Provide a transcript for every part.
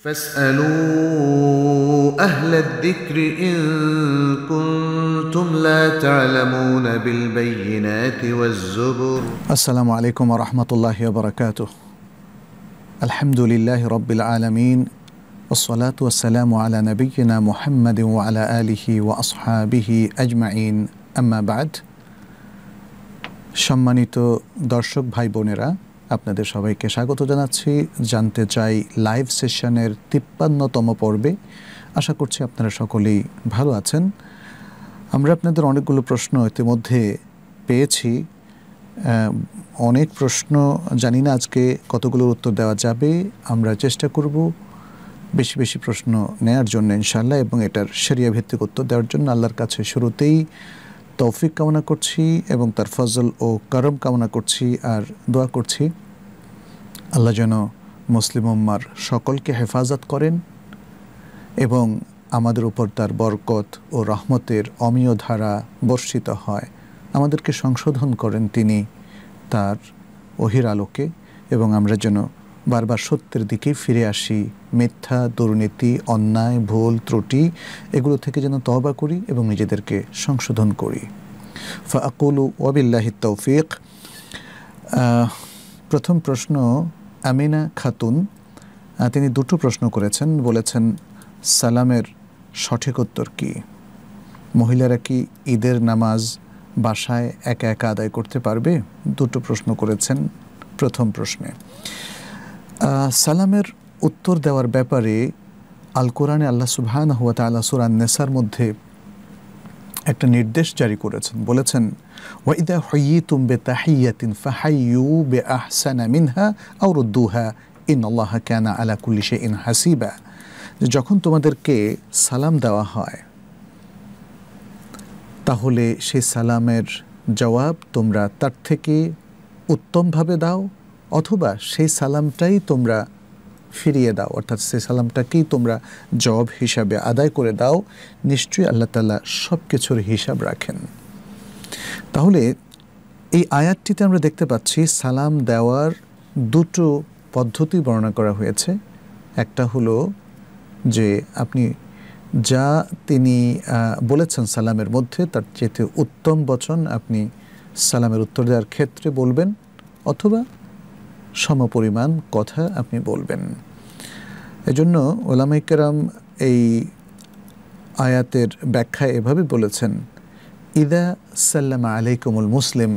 فاسألوا أهل الذكر إن كنتم لا تعلمون بالبينات والزبر السلام عليكم ورحمة الله وبركاته الحمد لله رب العالمين والصلاة والسلام على نبينا محمد وعلى آله وأصحابه أجمعين أما بعد সম্মানিত দর্শক ভাই বোনেরা আপনাদের সবাইকে স্বাগত জানাচ্ছি জানতে চাই লাইভ সেশনের তিপ্পান্নতম পর্বে আশা করছি আপনারা সকলেই ভালো আছেন আমরা আপনাদের অনেকগুলো প্রশ্ন ইতিমধ্যে পেয়েছি অনেক প্রশ্ন জানি না আজকে কতগুলোর উত্তর দেওয়া যাবে আমরা চেষ্টা করব বেশি বেশি প্রশ্ন নেয়ার জন্য ইনশাল্লাহ এবং এটার সেরিয়া ভিত্তিক উত্তর দেওয়ার জন্য আল্লাহর কাছে শুরুতেই তৌফিক কামনা করছি এবং তার ফজল ও কারম কামনা করছি আর দোয়া করছি আল্লাহ যেন মুসলিম উম্মার সকলকে হেফাজত করেন এবং আমাদের উপর তার বরকত ও রহমতের অমীয় ধারা বর্ষিত হয় আমাদেরকে সংশোধন করেন তিনি তার অহির আলোকে এবং আমরা যেন বারবার সত্যের দিকে ফিরে আসি মিথ্যা দুর্নীতি অন্যায় ভুল ত্রুটি এগুলো থেকে যেন তহবা করি এবং নিজেদেরকে সংশোধন করি ফাকুলু ওয়াবিল্লাহি তৌফিক প্রথম প্রশ্ন আমিনা খাতুন তিনি দুটো প্রশ্ন করেছেন বলেছেন সালামের সঠিক উত্তর কী মহিলারা কি ঈদের নামাজ বাসায় একা একা আদায় করতে পারবে দুটো প্রশ্ন করেছেন প্রথম প্রশ্নে সালামের উত্তর দেওয়ার ব্যাপারে আল কোরআনে আল্লাহ সুবহান হুয়া তাল্লাহ সুরান নেসার মধ্যে একটা নির্দেশ জারি করেছেন বলেছেন ওয়াইদা হইয়ে তুমবে তাহিয়াতিন ফাহাইয়ু বে আহসানা মিনহা দুহা ইন আল্লাহ ক্যানা আলা কুলিশে ইন হাসিবা যখন তোমাদেরকে সালাম দেওয়া হয় তাহলে সেই সালামের জবাব তোমরা তার থেকে উত্তমভাবে দাও অথবা সেই সালামটাই তোমরা ফিরিয়ে দাও অর্থাৎ সেই সালামটাকেই তোমরা জব হিসাবে আদায় করে দাও নিশ্চয়ই আল্লাহ তাল্লাহ সব কিছুর হিসাব রাখেন তাহলে এই আয়াতটিতে আমরা দেখতে পাচ্ছি সালাম দেওয়ার দুটো পদ্ধতি বর্ণনা করা হয়েছে একটা হলো যে আপনি যা তিনি বলেছেন সালামের মধ্যে তার চেয়েতে উত্তম বচন আপনি সালামের উত্তর দেওয়ার ক্ষেত্রে বলবেন অথবা সমপরিমাণ কথা আপনি বলবেন এজন্য ওলামাইকেরাম এই আয়াতের ব্যাখ্যা এভাবে বলেছেন ইদা সাল্লাম আলাইকুমুল মুসলিম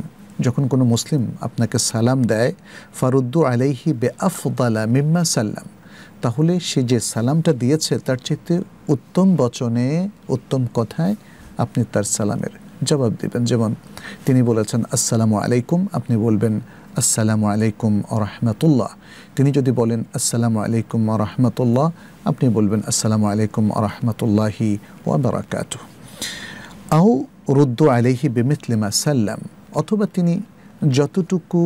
যখন কোনো মুসলিম আপনাকে সালাম দেয় ফারুদ্দু আলাইহি বে আফদালা মিম্মা সাল্লাম তাহলে সে যে সালামটা দিয়েছে তার চেয়ে উত্তম বচনে উত্তম কথায় আপনি তার সালামের জবাব দেবেন যেমন তিনি বলেছেন আসসালামু আলাইকুম আপনি বলবেন আসসালামু আলাইকুম আরহামতুল্লাহ তিনি যদি বলেন আসসালামু আলাইকুম আরহামতুল্লাহ আপনি বলবেন আসসালামু আলাইকুম আরহামতুল্লাহি ওয়াবারাকাত আও রুদ্দু আলাইহি বিমিথলিমা সাল্লাম অথবা তিনি যতটুকু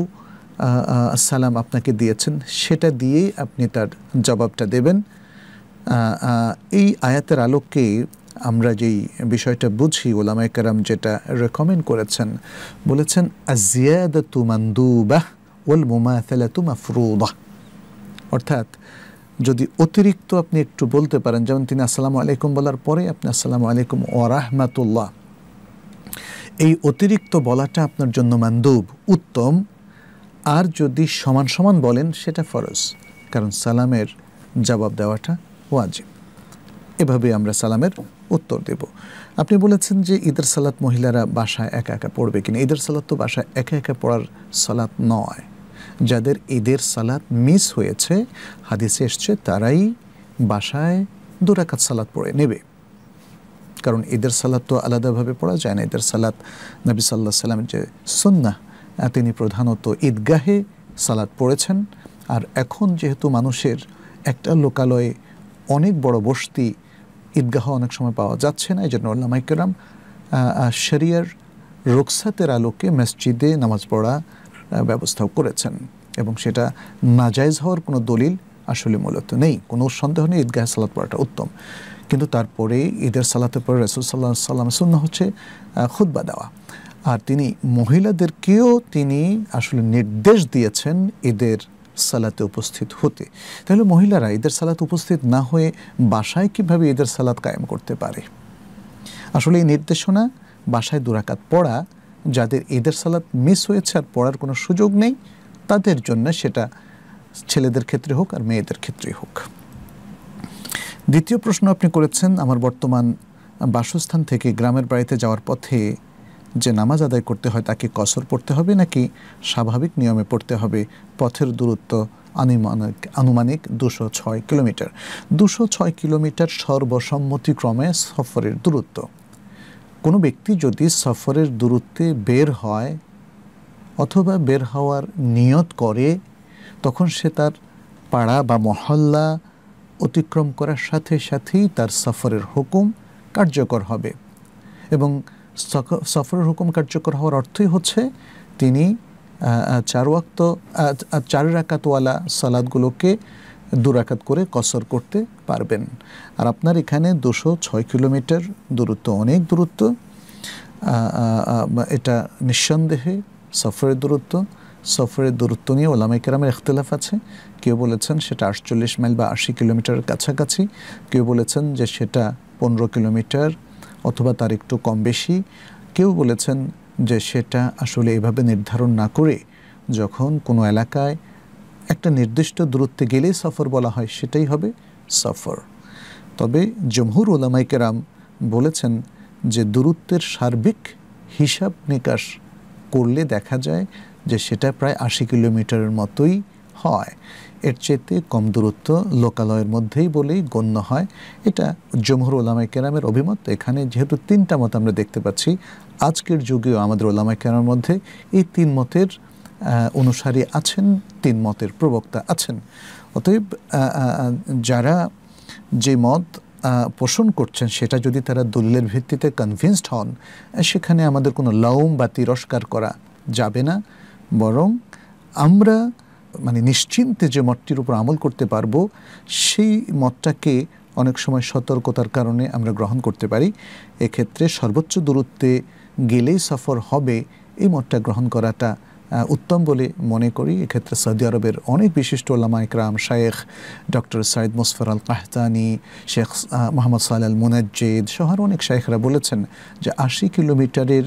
সালাম আপনাকে দিয়েছেন সেটা দিয়েই আপনি তার জবাবটা দেবেন এই আয়াতের আলোকে আমরা যেই বিষয়টা বুঝি ওলামায় কারাম যেটা রেকমেন্ড করেছেন বলেছেন ওল অর্থাৎ যদি অতিরিক্ত আপনি একটু বলতে পারেন যেমন তিনি আসসালামু আলাইকুম বলার পরে আপনি আসসালাম আলাইকুম রাহমাতুল্লাহ এই অতিরিক্ত বলাটা আপনার জন্য মান্দুব উত্তম আর যদি সমান সমান বলেন সেটা ফরজ কারণ সালামের জবাব দেওয়াটা ওয়াজিব এভাবে আমরা সালামের উত্তর দেব আপনি বলেছেন যে ঈদের সালাত মহিলারা বাসায় একা একা পড়বে কিনা ঈদের সালাত তো বাসায় একা একা পড়ার সালাত নয় যাদের ঈদের সালাত মিস হয়েছে হাদিসে এসছে তারাই বাসায় দুরাকাত সালাত পড়ে নেবে কারণ ঈদের সালাত তো আলাদাভাবে পড়া যায় না ঈদের সালাত নবী সাল্লা সাল্লামের যে সুন্না তিনি প্রধানত ঈদগাহে সালাত পড়েছেন আর এখন যেহেতু মানুষের একটা লোকালয়ে অনেক বড় বস্তি ঈদগাহ অনেক সময় পাওয়া যাচ্ছে না এই জন্য ওল্লামাইকেরাম শরিয়ার রোকসাতের আলোকে মসজিদে নামাজ পড়া ব্যবস্থাও করেছেন এবং সেটা নাজায়জ হওয়ার কোনো দলিল আসলে মূলত নেই কোনো সন্দেহ নেই ঈদগাহ সালাত পড়াটা উত্তম কিন্তু তারপরে ঈদের সালাতের পরে রসুল সাল্লাহ সাল্লাম সুন্ন হচ্ছে খুদ্া দেওয়া আর তিনি মহিলাদেরকেও তিনি আসলে নির্দেশ দিয়েছেন ঈদের সালাতে উপস্থিত হতে তাহলে মহিলারা ঈদের সালাত উপস্থিত না হয়ে বাসায় কীভাবে ঈদের সালাত কায়েম করতে পারে আসলে এই নির্দেশনা বাসায় দুরাকাত পড়া যাদের ঈদের সালাত মিস হয়েছে আর পড়ার কোনো সুযোগ নেই তাদের জন্য সেটা ছেলেদের ক্ষেত্রে হোক আর মেয়েদের ক্ষেত্রে হোক দ্বিতীয় প্রশ্ন আপনি করেছেন আমার বর্তমান বাসস্থান থেকে গ্রামের বাড়িতে যাওয়ার পথে যে নামাজ আদায় করতে হয় তাকে কসর পড়তে হবে নাকি স্বাভাবিক নিয়মে পড়তে হবে পথের দূরত্ব আনুমানিক আনুমানিক দুশো ছয় কিলোমিটার দুশো ছয় কিলোমিটার সর্বসম্মতিক্রমে সফরের দূরত্ব কোনো ব্যক্তি যদি সফরের দূরত্বে বের হয় অথবা বের হওয়ার নিয়ত করে তখন সে তার পাড়া বা মহল্লা অতিক্রম করার সাথে সাথেই তার সফরের হুকুম কার্যকর হবে এবং সফরের হুকুম কার্যকর হওয়ার অর্থই হচ্ছে তিনি চার ওয়াক্ত চার রাকাতওয়ালা সালাদগুলোকে দুরাকাত করে কসর করতে পারবেন আর আপনার এখানে দুশো ছয় কিলোমিটার দূরত্ব অনেক দূরত্ব এটা নিঃসন্দেহে সফরের দূরত্ব সফরের দূরত্ব নিয়ে ওলামাই কেরামের আছে কেউ বলেছেন সেটা আটচল্লিশ মাইল বা আশি কিলোমিটার কাছাকাছি কেউ বলেছেন যে সেটা পনেরো কিলোমিটার অথবা তার একটু কম বেশি কেউ বলেছেন যে সেটা আসলে এভাবে নির্ধারণ না করে যখন কোনো এলাকায় একটা নির্দিষ্ট দূরত্বে গেলেই সফর বলা হয় সেটাই হবে সফর তবে জমহুর ওলামাইকেরাম বলেছেন যে দূরত্বের সার্বিক হিসাব নিকাশ করলে দেখা যায় যে সেটা প্রায় আশি কিলোমিটারের মতোই হয় এর চেয়েতে কম দূরত্ব লোকালয়ের মধ্যেই বলেই গণ্য হয় এটা জমহুর ওলামাই কেরামের অভিমত এখানে যেহেতু তিনটা মত আমরা দেখতে পাচ্ছি আজকের যুগেও আমাদের ওলামাই কেরামের মধ্যে এই তিন মতের অনুসারী আছেন তিন মতের প্রবক্তা আছেন অতএব যারা যে মত পোষণ করছেন সেটা যদি তারা দলিলের ভিত্তিতে কনভিনসড হন সেখানে আমাদের কোনো লাউম বা তিরস্কার করা যাবে না বরং আমরা মানে নিশ্চিন্তে যে মতটির উপর আমল করতে পারবো সেই মতটাকে অনেক সময় সতর্কতার কারণে আমরা গ্রহণ করতে পারি এক্ষেত্রে সর্বোচ্চ দূরত্বে গেলেই সফর হবে এই মতটা গ্রহণ করাটা উত্তম বলে মনে করি এক্ষেত্রে সৌদি আরবের অনেক বিশিষ্ট ওলামা ইকরাম শায়েখ doctor Saeed Musfir al Qahtani শেখ মোহাম্মদ সাল মুনাজ্জেদ শহর অনেক শায়েখরা বলেছেন যে আশি কিলোমিটারের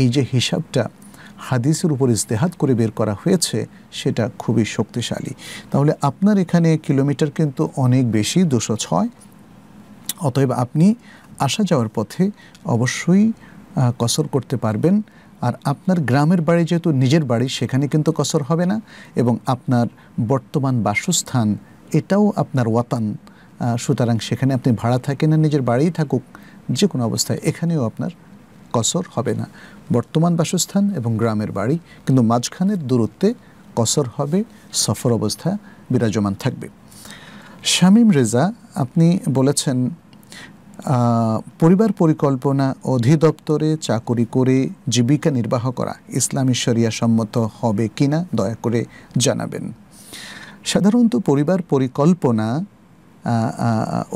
এই যে হিসাবটা হাদিসের উপর ইস্তেহাত করে বের করা হয়েছে সেটা খুবই শক্তিশালী তাহলে আপনার এখানে কিলোমিটার কিন্তু অনেক বেশি দুশো ছয় অতএব আপনি আসা যাওয়ার পথে অবশ্যই কসর করতে পারবেন আর আপনার গ্রামের বাড়ি যেহেতু নিজের বাড়ি সেখানে কিন্তু কসর হবে না এবং আপনার বর্তমান বাসস্থান এটাও আপনার ওয়াতান সুতরাং সেখানে আপনি ভাড়া থাকেন না নিজের বাড়িই থাকুক যে কোনো অবস্থায় এখানেও আপনার কসর হবে না বর্তমান বাসস্থান এবং গ্রামের বাড়ি কিন্তু মাঝখানের দূরত্বে কসর হবে সফর অবস্থা বিরাজমান থাকবে শামীম রেজা আপনি বলেছেন পরিবার পরিকল্পনা অধিদপ্তরে চাকরি করে জীবিকা নির্বাহ করা ইসলামী শরিয়া সম্মত হবে কিনা দয়া করে জানাবেন সাধারণত পরিবার পরিকল্পনা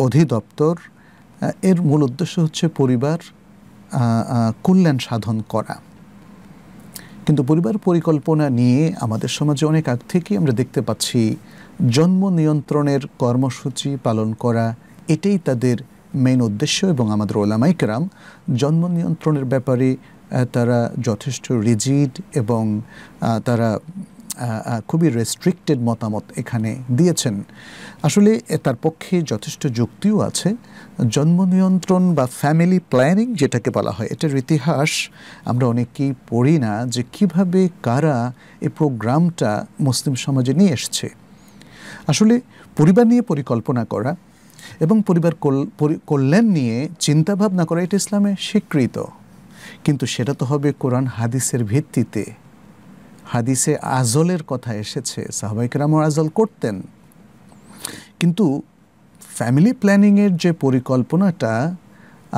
অধিদপ্তর এর মূল উদ্দেশ্য হচ্ছে পরিবার কল্যাণ সাধন করা কিন্তু পরিবার পরিকল্পনা নিয়ে আমাদের সমাজে অনেক আগ থেকেই আমরা দেখতে পাচ্ছি জন্ম নিয়ন্ত্রণের কর্মসূচি পালন করা এটাই তাদের মেইন উদ্দেশ্য এবং আমাদের ওলামাইকরাম জন্ম নিয়ন্ত্রণের ব্যাপারে তারা যথেষ্ট রিজিড এবং তারা খুবই রেস্ট্রিক্টেড মতামত এখানে দিয়েছেন আসলে তার পক্ষে যথেষ্ট যুক্তিও আছে জন্ম নিয়ন্ত্রণ বা ফ্যামিলি প্ল্যানিং যেটাকে বলা হয় এটার ইতিহাস আমরা অনেকেই পড়ি না যে কিভাবে কারা এই প্রোগ্রামটা মুসলিম সমাজে নিয়ে এসছে আসলে পরিবার নিয়ে পরিকল্পনা করা এবং পরিবার কল্যাণ নিয়ে চিন্তাভাবনা করা এটা ইসলামে স্বীকৃত কিন্তু সেটা তো হবে কোরআন হাদিসের ভিত্তিতে হাদিসে আজলের কথা এসেছে সাহবাইকেরাম আজল করতেন কিন্তু ফ্যামিলি প্ল্যানিংয়ের যে পরিকল্পনাটা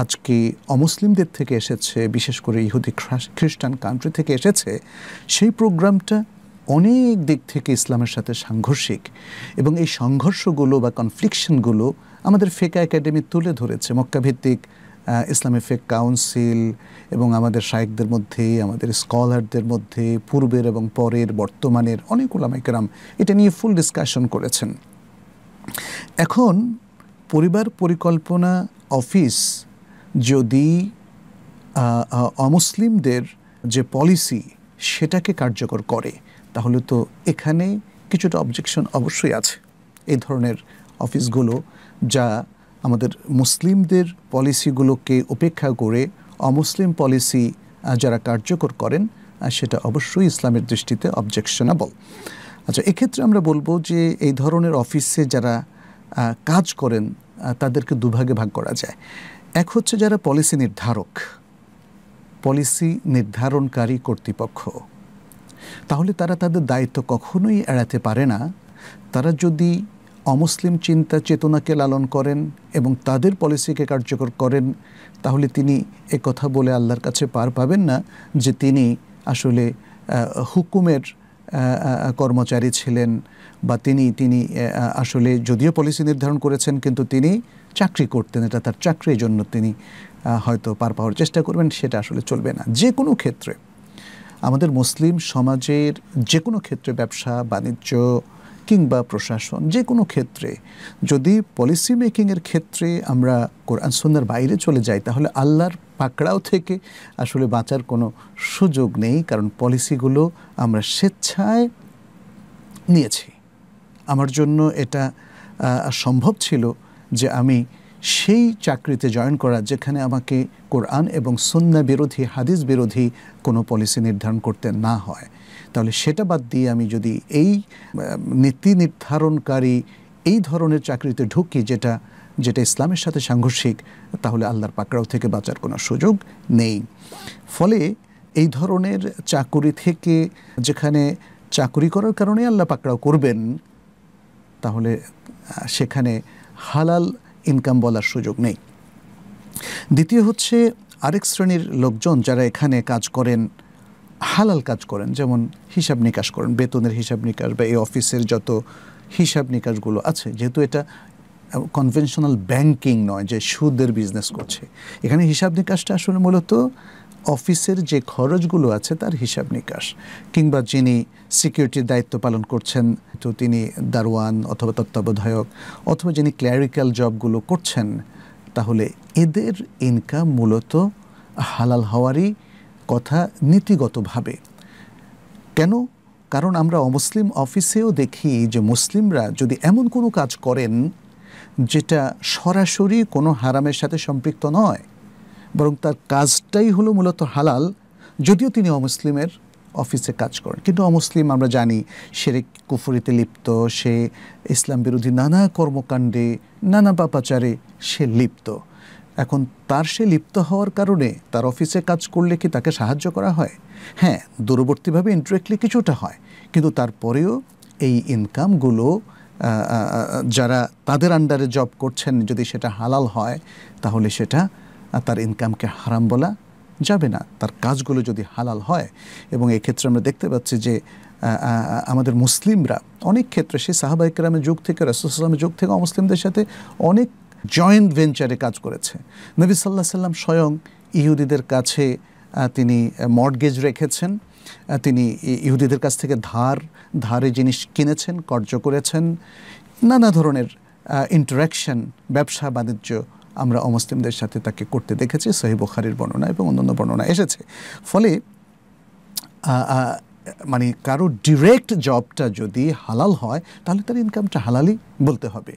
আজকে অমুসলিমদের থেকে এসেছে বিশেষ করে ইহুদি খ্রিস্টান কান্ট্রি থেকে এসেছে সেই প্রোগ্রামটা অনেক দিক থেকে ইসলামের সাথে সাংঘর্ষিক এবং এই সংঘর্ষগুলো বা কনফ্লিকশনগুলো আমাদের ফেকা একাডেমি তুলে ধরেছে মক্কাভিত্তিক ইসলামী ফেক কাউন্সিল এবং আমাদের শায়েকদের মধ্যে আমাদের স্কলারদের মধ্যে পূর্বের এবং পরের বর্তমানের অনেক ওলামাইকেরাম এটা নিয়ে ফুল ডিসকাশন করেছেন এখন পরিবার পরিকল্পনা অফিস যদি অমুসলিমদের যে পলিসি সেটাকে কার্যকর করে তাহলে তো এখানে কিছুটা অবজেকশন অবশ্যই আছে এই ধরনের অফিসগুলো যা আমাদের মুসলিমদের পলিসিগুলোকে উপেক্ষা করে অমুসলিম পলিসি যারা কার্যকর করেন সেটা অবশ্যই ইসলামের দৃষ্টিতে অবজেকশনেবল আচ্ছা এক্ষেত্রে আমরা বলবো যে এই ধরনের অফিসে যারা কাজ করেন তাদেরকে দুভাগে ভাগ করা যায় এক হচ্ছে যারা পলিসি নির্ধারক পলিসি নির্ধারণকারী কর্তৃপক্ষ তাহলে তারা তাদের দায়িত্ব কখনোই এড়াতে পারে না তারা যদি অমুসলিম চিন্তা চেতনাকে লালন করেন এবং তাদের পলিসিকে কার্যকর করেন তাহলে তিনি এ কথা বলে আল্লাহর কাছে পার পাবেন না যে তিনি আসলে হুকুমের কর্মচারী ছিলেন বা তিনি তিনি আসলে যদিও পলিসি নির্ধারণ করেছেন কিন্তু তিনি চাকরি করতেন এটা তার চাকরির জন্য তিনি হয়তো পার পাওয়ার চেষ্টা করবেন সেটা আসলে চলবে না যে কোনো ক্ষেত্রে আমাদের মুসলিম সমাজের যে কোনো ক্ষেত্রে ব্যবসা বাণিজ্য কিংবা প্রশাসন যে কোনো ক্ষেত্রে যদি পলিসি মেকিংয়ের ক্ষেত্রে আমরা কোরআন সন্ন্যার বাইরে চলে যাই তাহলে আল্লাহর পাকড়াও থেকে আসলে বাঁচার কোনো সুযোগ নেই কারণ পলিসিগুলো আমরা স্বেচ্ছায় নিয়েছি আমার জন্য এটা সম্ভব ছিল যে আমি সেই চাকরিতে জয়েন করা যেখানে আমাকে কোরআন এবং সন্ন্যা বিরোধী হাদিস বিরোধী কোনো পলিসি নির্ধারণ করতে না হয় তাহলে সেটা বাদ দিয়ে আমি যদি এই নীতি নির্ধারণকারী এই ধরনের চাকরিতে ঢুকি যেটা যেটা ইসলামের সাথে সাংঘর্ষিক তাহলে আল্লাহর পাকড়াও থেকে বাঁচার কোনো সুযোগ নেই ফলে এই ধরনের চাকুরি থেকে যেখানে চাকুরি করার কারণে আল্লাহ পাকড়াও করবেন তাহলে সেখানে হালাল ইনকাম বলার সুযোগ নেই দ্বিতীয় হচ্ছে আরেক শ্রেণীর লোকজন যারা এখানে কাজ করেন হালাল কাজ করেন যেমন হিসাব নিকাশ করেন বেতনের হিসাব নিকাশ বা এই অফিসের যত হিসাব নিকাশগুলো আছে যেহেতু এটা কনভেনশনাল ব্যাংকিং নয় যে সুদের বিজনেস করছে এখানে হিসাব নিকাশটা আসলে মূলত অফিসের যে খরচগুলো আছে তার হিসাব নিকাশ কিংবা যিনি সিকিউরিটির দায়িত্ব পালন করছেন তো তিনি দারোয়ান অথবা তত্ত্বাবধায়ক অথবা যিনি ক্ল্যারিক্যাল জবগুলো করছেন তাহলে এদের ইনকাম মূলত হালাল হওয়ারই কথা নীতিগতভাবে কেন কারণ আমরা অমুসলিম অফিসেও দেখি যে মুসলিমরা যদি এমন কোনো কাজ করেন যেটা সরাসরি কোনো হারামের সাথে সম্পৃক্ত নয় বরং তার কাজটাই হলো মূলত হালাল যদিও তিনি অমুসলিমের অফিসে কাজ করেন কিন্তু অমুসলিম আমরা জানি সে কুফুরিতে লিপ্ত সে ইসলাম বিরোধী নানা কর্মকাণ্ডে নানা পাপাচারে সে লিপ্ত এখন তার সে লিপ্ত হওয়ার কারণে তার অফিসে কাজ করলে কি তাকে সাহায্য করা হয় হ্যাঁ দূরবর্তীভাবে ইনডিরেক্টলি কিছুটা হয় কিন্তু তারপরেও এই ইনকামগুলো যারা তাদের আন্ডারে জব করছেন যদি সেটা হালাল হয় তাহলে সেটা তার ইনকামকে হারাম বলা যাবে না তার কাজগুলো যদি হালাল হয় এবং এক্ষেত্রে আমরা দেখতে পাচ্ছি যে আমাদের মুসলিমরা অনেক ক্ষেত্রে সেই সাহাবাইকেরামের যুগ থেকে রাসুলামের যুগ থেকে অমুসলিমদের সাথে অনেক জয়েন্ট ভেঞ্চারে কাজ করেছে নবী সাল্লাহ সাল্লাম স্বয়ং ইহুদিদের কাছে তিনি মর্গেজ রেখেছেন তিনি ইহুদিদের কাছ থেকে ধার ধারে জিনিস কিনেছেন কর্য করেছেন নানা ধরনের ইন্টারাকশন ব্যবসা বাণিজ্য আমরা অমুসলিমদের সাথে তাকে করতে দেখেছি সহি বুখারির বর্ণনা এবং অন্যান্য বর্ণনা এসেছে ফলে মানে কারো ডিরেক্ট জবটা যদি হালাল হয় তাহলে তার ইনকামটা হালালই বলতে হবে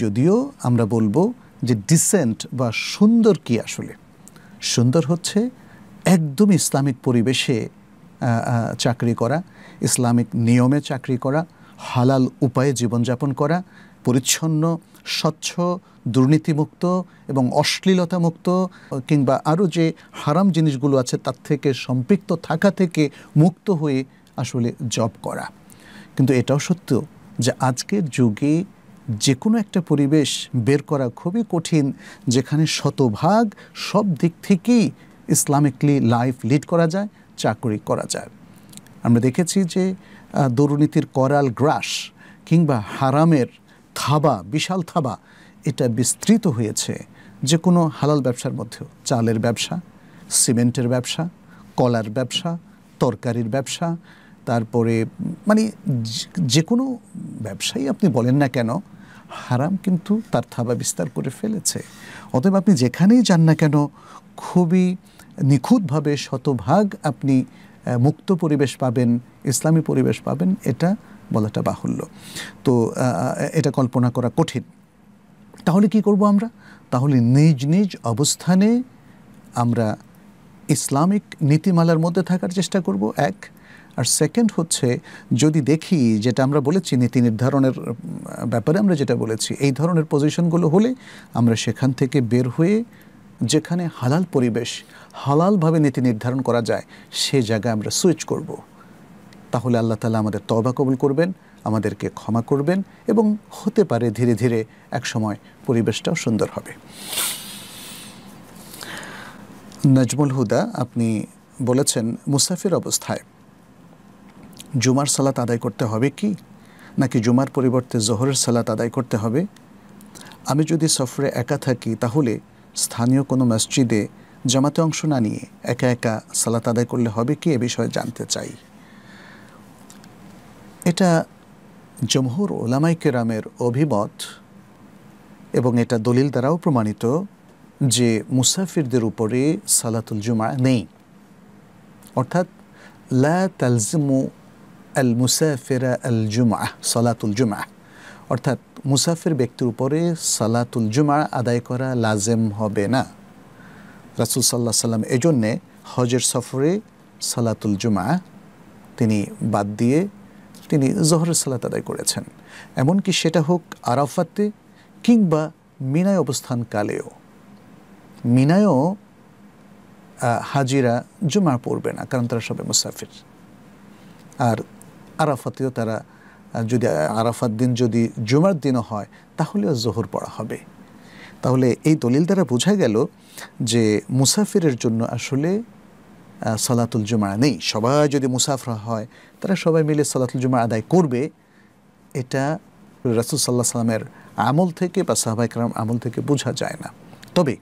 যদিও আমরা বলবো যে ডিসেন্ট বা সুন্দর কি আসলে সুন্দর হচ্ছে একদম ইসলামিক পরিবেশে চাকরি করা ইসলামিক নিয়মে চাকরি করা হালাল উপায়ে জীবনযাপন করা পরিচ্ছন্ন স্বচ্ছ দুর্নীতিমুক্ত এবং অশ্লীলতা মুক্ত কিংবা আরও যে হারাম জিনিসগুলো আছে তার থেকে সম্পৃক্ত থাকা থেকে মুক্ত হয়ে আসলে জব করা কিন্তু এটাও সত্য যে আজকের যুগে যে কোনো একটা পরিবেশ বের করা খুবই কঠিন যেখানে শতভাগ সব দিক থেকেই ইসলামিকলি লাইফ লিড করা যায় চাকরি করা যায় আমরা দেখেছি যে দুর্নীতির করাল গ্রাস কিংবা হারামের থাবা বিশাল থাবা এটা বিস্তৃত হয়েছে যে কোনো হালাল ব্যবসার মধ্যেও চালের ব্যবসা সিমেন্টের ব্যবসা কলার ব্যবসা তরকারির ব্যবসা তারপরে মানে যে কোনো ব্যবসায়ী আপনি বলেন না কেন হারাম কিন্তু তার থাবা বিস্তার করে ফেলেছে অতএব আপনি যেখানেই যান না কেন খুবই নিখুঁতভাবে শতভাগ আপনি মুক্ত পরিবেশ পাবেন ইসলামী পরিবেশ পাবেন এটা বলাটা বাহুল্য তো এটা কল্পনা করা কঠিন তাহলে কি করব আমরা তাহলে নিজ নিজ অবস্থানে আমরা ইসলামিক নীতিমালার মধ্যে থাকার চেষ্টা করব এক আর সেকেন্ড হচ্ছে যদি দেখি যেটা আমরা বলেছি নীতি নির্ধারণের ব্যাপারে আমরা যেটা বলেছি এই ধরনের পজিশনগুলো হলে আমরা সেখান থেকে বের হয়ে যেখানে হালাল পরিবেশ হালালভাবে নীতি নির্ধারণ করা যায় সে জায়গায় আমরা সুইচ করব তাহলে আল্লাহ তালা আমাদের তবা কবুল করবেন আমাদেরকে ক্ষমা করবেন এবং হতে পারে ধীরে ধীরে এক সময় পরিবেশটাও সুন্দর হবে নাজমুল হুদা আপনি বলেছেন মুসাফির অবস্থায় জুমার সালাত আদায় করতে হবে কি নাকি জুমার পরিবর্তে জোহরের সালাত আদায় করতে হবে আমি যদি সফরে একা থাকি তাহলে স্থানীয় কোনো মসজিদে জামাতে অংশ না নিয়ে একা একা সালাত আদায় করলে হবে কি এ বিষয়ে জানতে চাই এটা জমহুর ওলামাই কেরামের অভিমত এবং এটা দলিল দ্বারাও প্রমাণিত যে মুসাফিরদের উপরে সালাতুল জুমা নেই অর্থাৎ লা আল মুসাফিরা আল জুমা সালাতুল জুমা অর্থাৎ মুসাফির ব্যক্তির উপরে সালাতুল জুমা আদায় করা লাজেম হবে না রাসুল সাল্লাহ সাল্লাম এজন্যে হজের সফরে সালাতুল জুমা তিনি বাদ দিয়ে তিনি জোহরের সালাত আদায় করেছেন এমনকি সেটা হোক আরাফাতে কিংবা মিনায় অবস্থানকালেও মিনায়ও হাজিরা জুমা পড়বে না কারণ তারা সবাই মুসাফির আর আরাফাতেও তারা যদি আরাফাত দিন যদি জুমার দিনও হয় তাহলেও জোহর পড়া হবে তাহলে এই দলিল দ্বারা বোঝা গেল যে মুসাফিরের জন্য আসলে সলাতুল জুমা নেই সবাই যদি মুসাফরা হয় তারা সবাই মিলে সলাতুল জুমা আদায় করবে এটা রাসুল সাল্লাহ সাল্লামের আমল থেকে বা সাহবাইকরম আমল থেকে বোঝা যায় না তবে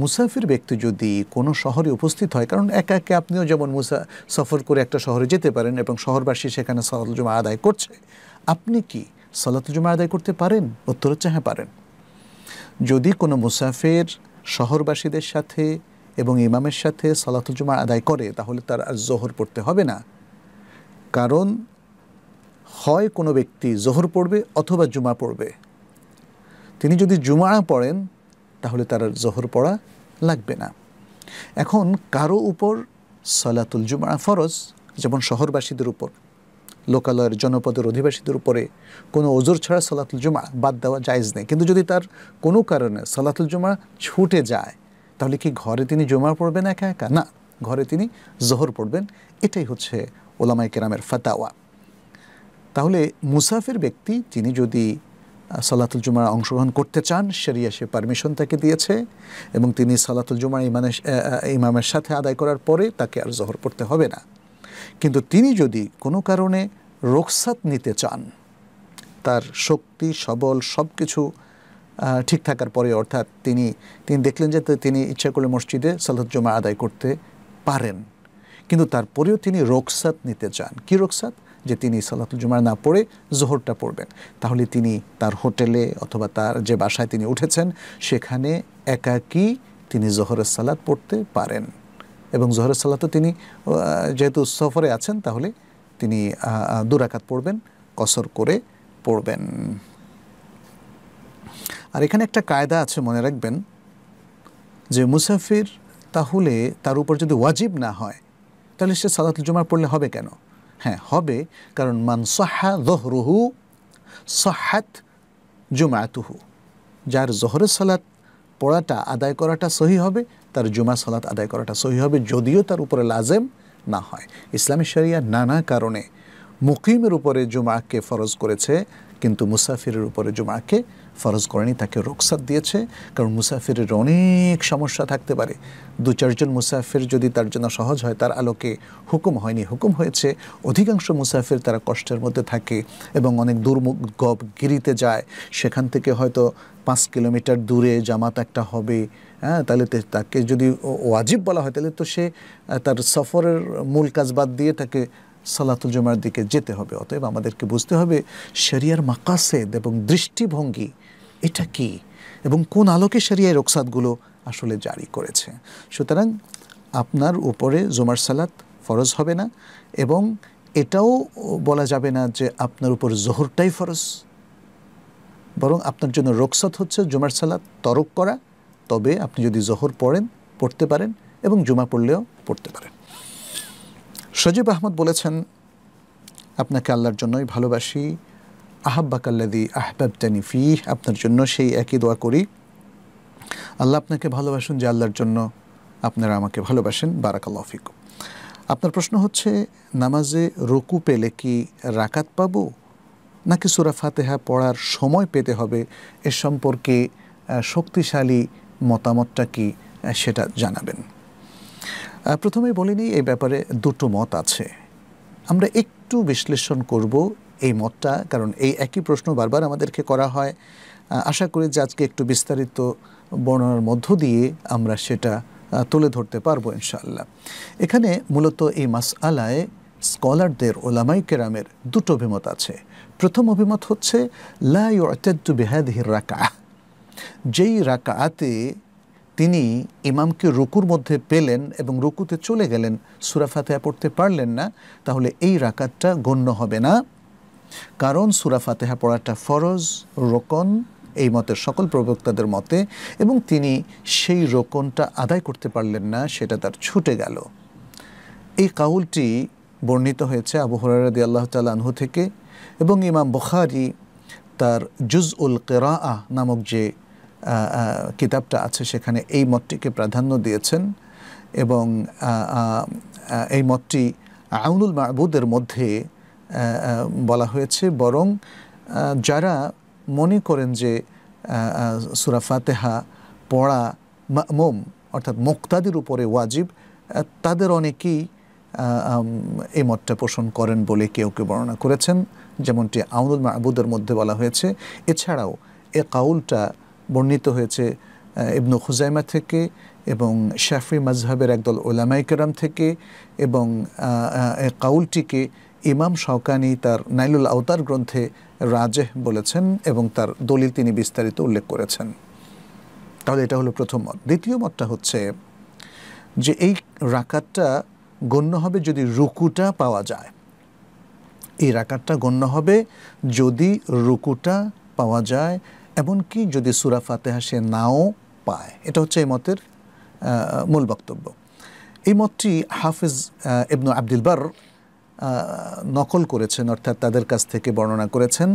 মুসাফির ব্যক্তি যদি কোনো শহরে উপস্থিত হয় কারণ একা একে আপনিও যেমন মুসা সফর করে একটা শহরে যেতে পারেন এবং শহরবাসী সেখানে সলাতুল জুমা আদায় করছে আপনি কি সলাতুল জুমা আদায় করতে পারেন উত্তর হচ্ছে হ্যাঁ পারেন যদি কোনো মুসাফির শহরবাসীদের সাথে এবং ইমামের সাথে সালাতুজুমা আদায় করে তাহলে তার আর জোহর পড়তে হবে না কারণ হয় কোনো ব্যক্তি জোহর পড়বে অথবা জুমা পড়বে তিনি যদি জুমা পড়েন তাহলে তার আর জোহর পড়া লাগবে না এখন কারো উপর সলাতুল জুমা ফরজ যেমন শহরবাসীদের উপর লোকালয়ের জনপদের অধিবাসীদের উপরে কোনো ওজোর ছাড়া সলাতুল জুমা বাদ দেওয়া জায়জ নেই কিন্তু যদি তার কোনো কারণে সলাতুল জুমা ছুটে যায় তাহলে কি ঘরে তিনি জমা পড়বেন একা একা না ঘরে তিনি জহর পড়বেন এটাই হচ্ছে ওলামাই কেরামের ফাতাওয়া তাহলে মুসাফির ব্যক্তি তিনি যদি সালাতুল জুমার অংশগ্রহণ করতে চান সেরিয়া সে পারমিশন তাকে দিয়েছে এবং তিনি সালাতুল জুমার ইমানের ইমামের সাথে আদায় করার পরে তাকে আর জহর পড়তে হবে না কিন্তু তিনি যদি কোনো কারণে রোকসাত নিতে চান তার শক্তি সবল সব কিছু ঠিক থাকার পরে অর্থাৎ তিনি তিনি দেখলেন যে তিনি ইচ্ছা করলে মসজিদে সালাদ জমা আদায় করতে পারেন কিন্তু তারপরেও তিনি রোকসাত নিতে চান কি রোকসাত যে তিনি সালাত জুমার না পড়ে জোহরটা পড়বেন তাহলে তিনি তার হোটেলে অথবা তার যে বাসায় তিনি উঠেছেন সেখানে একাকি তিনি জোহরের সালাত পড়তে পারেন এবং জোহরের সালাতও তিনি যেহেতু সফরে আছেন তাহলে তিনি দুরাকাত পড়বেন কসর করে পড়বেন আর এখানে একটা কায়দা আছে মনে রাখবেন যে মুসাফির তাহলে তার উপর যদি ওয়াজিব না হয় তাহলে সে সালাতুল জুমার পড়লে হবে কেন হ্যাঁ হবে কারণ মান সাহা দহরুহু সাহাত জুমাতুহু যার জহরের সালাত পড়াটা আদায় করাটা সহি হবে তার জুমা সালাত আদায় করাটা সহি হবে যদিও তার উপরে লাজেম না হয় ইসলামী শরিয়া নানা কারণে মুকিমের উপরে জুমাকে ফরজ করেছে কিন্তু মুসাফিরের উপরে জুমাকে ফরজ করেনি তাকে রোকসাত দিয়েছে কারণ মুসাফিরের অনেক সমস্যা থাকতে পারে দু চারজন মুসাফির যদি তার জন্য সহজ হয় তার আলোকে হুকুম হয়নি হুকুম হয়েছে অধিকাংশ মুসাফির তারা কষ্টের মধ্যে থাকে এবং অনেক দূর গপ গিরিতে যায় সেখান থেকে হয়তো পাঁচ কিলোমিটার দূরে জামাত একটা হবে হ্যাঁ তাহলে তাকে যদি ওয়াজিব বলা হয় তাহলে তো সে তার সফরের মূল কাজ বাদ দিয়ে তাকে সালাতুল জমার দিকে যেতে হবে অতএব আমাদেরকে বুঝতে হবে শরিয়ার মাকাসেদ এবং দৃষ্টিভঙ্গি এটা কি এবং কোন আলোকে শরিয়ায় রোকসাদগুলো আসলে জারি করেছে সুতরাং আপনার উপরে জুমার সালাত ফরজ হবে না এবং এটাও বলা যাবে না যে আপনার উপর জোহরটাই ফরজ বরং আপনার জন্য রোকসাত হচ্ছে জুমার সালাত তরক করা তবে আপনি যদি জোহর পড়েন পড়তে পারেন এবং জুমা পড়লেও পড়তে পারেন সজীব আহমদ বলেছেন আপনাকে আল্লাহর জন্যই ভালোবাসি আহাব্বাকাল্লাদি আহবাবতানি ফি আপনার জন্য সেই একই দোয়া করি আল্লাহ আপনাকে ভালোবাসুন যে আল্লাহর জন্য আপনারা আমাকে ভালোবাসেন বারাকাল অফিক আপনার প্রশ্ন হচ্ছে নামাজে রুকু পেলে কি রাকাত পাবো নাকি সুরা ফাতেহা পড়ার সময় পেতে হবে এ সম্পর্কে শক্তিশালী মতামতটা কি সেটা জানাবেন প্রথমে বলিনি এই ব্যাপারে দুটো মত আছে আমরা একটু বিশ্লেষণ করব এই মতটা কারণ এই একই প্রশ্ন বারবার আমাদেরকে করা হয় আশা করি যে আজকে একটু বিস্তারিত বর্ণনার মধ্য দিয়ে আমরা সেটা তুলে ধরতে পারবো ইনশাআল্লাহ এখানে মূলত এই মাস আলায় স্কলারদের ওলামাই কেরামের দুটো অভিমত আছে প্রথম অভিমত হচ্ছে বেহাদ হির রাকা যেই আতে তিনি ইমামকে রুকুর মধ্যে পেলেন এবং রুকুতে চলে গেলেন সুরাফাতেহা পড়তে পারলেন না তাহলে এই রাকাতটা গণ্য হবে না কারণ সুরাফাতেহা পড়াটা ফরজ রোকন এই মতের সকল প্রবক্তাদের মতে এবং তিনি সেই রোকনটা আদায় করতে পারলেন না সেটা তার ছুটে গেল এই কাউলটি বর্ণিত হয়েছে আবু হরারদি আল্লাহ তালাহু থেকে এবং ইমাম বখারি তার জুজ উল কেরাআ নামক যে কিতাবটা আছে সেখানে এই মতটিকে প্রাধান্য দিয়েছেন এবং এই মতটি আউনুল মাহবুদের মধ্যে বলা হয়েছে বরং যারা মনে করেন যে সুরা ফাতেহা পড়া মোম অর্থাৎ মোক্তাদের উপরে ওয়াজিব তাদের অনেকেই এই মতটা পোষণ করেন বলে কেউ কেউ বর্ণনা করেছেন যেমনটি আউনুল মাহবুদের মধ্যে বলা হয়েছে এছাড়াও এ কাউলটা বর্ণিত হয়েছে ইবনু খুজাইমা থেকে এবং শাফি মাজহাবের একদল ওলামাইকেরাম থেকে এবং কাউলটিকে ইমাম শওকানি তার নাইলুল আওতার গ্রন্থে রাজেহ বলেছেন এবং তার দলিল তিনি বিস্তারিত উল্লেখ করেছেন তাহলে এটা হলো প্রথম মত দ্বিতীয় মতটা হচ্ছে যে এই রাকাতটা গণ্য হবে যদি রুকুটা পাওয়া যায় এই রাকাতটা গণ্য হবে যদি রুকুটা পাওয়া যায় এমনকি যদি সুরা ফাতেহা সে নাও পায় এটা হচ্ছে এই মতের মূল বক্তব্য এই মতটি হাফিজ ইবনু আব্দুল বার নকল করেছেন অর্থাৎ তাদের কাছ থেকে বর্ণনা করেছেন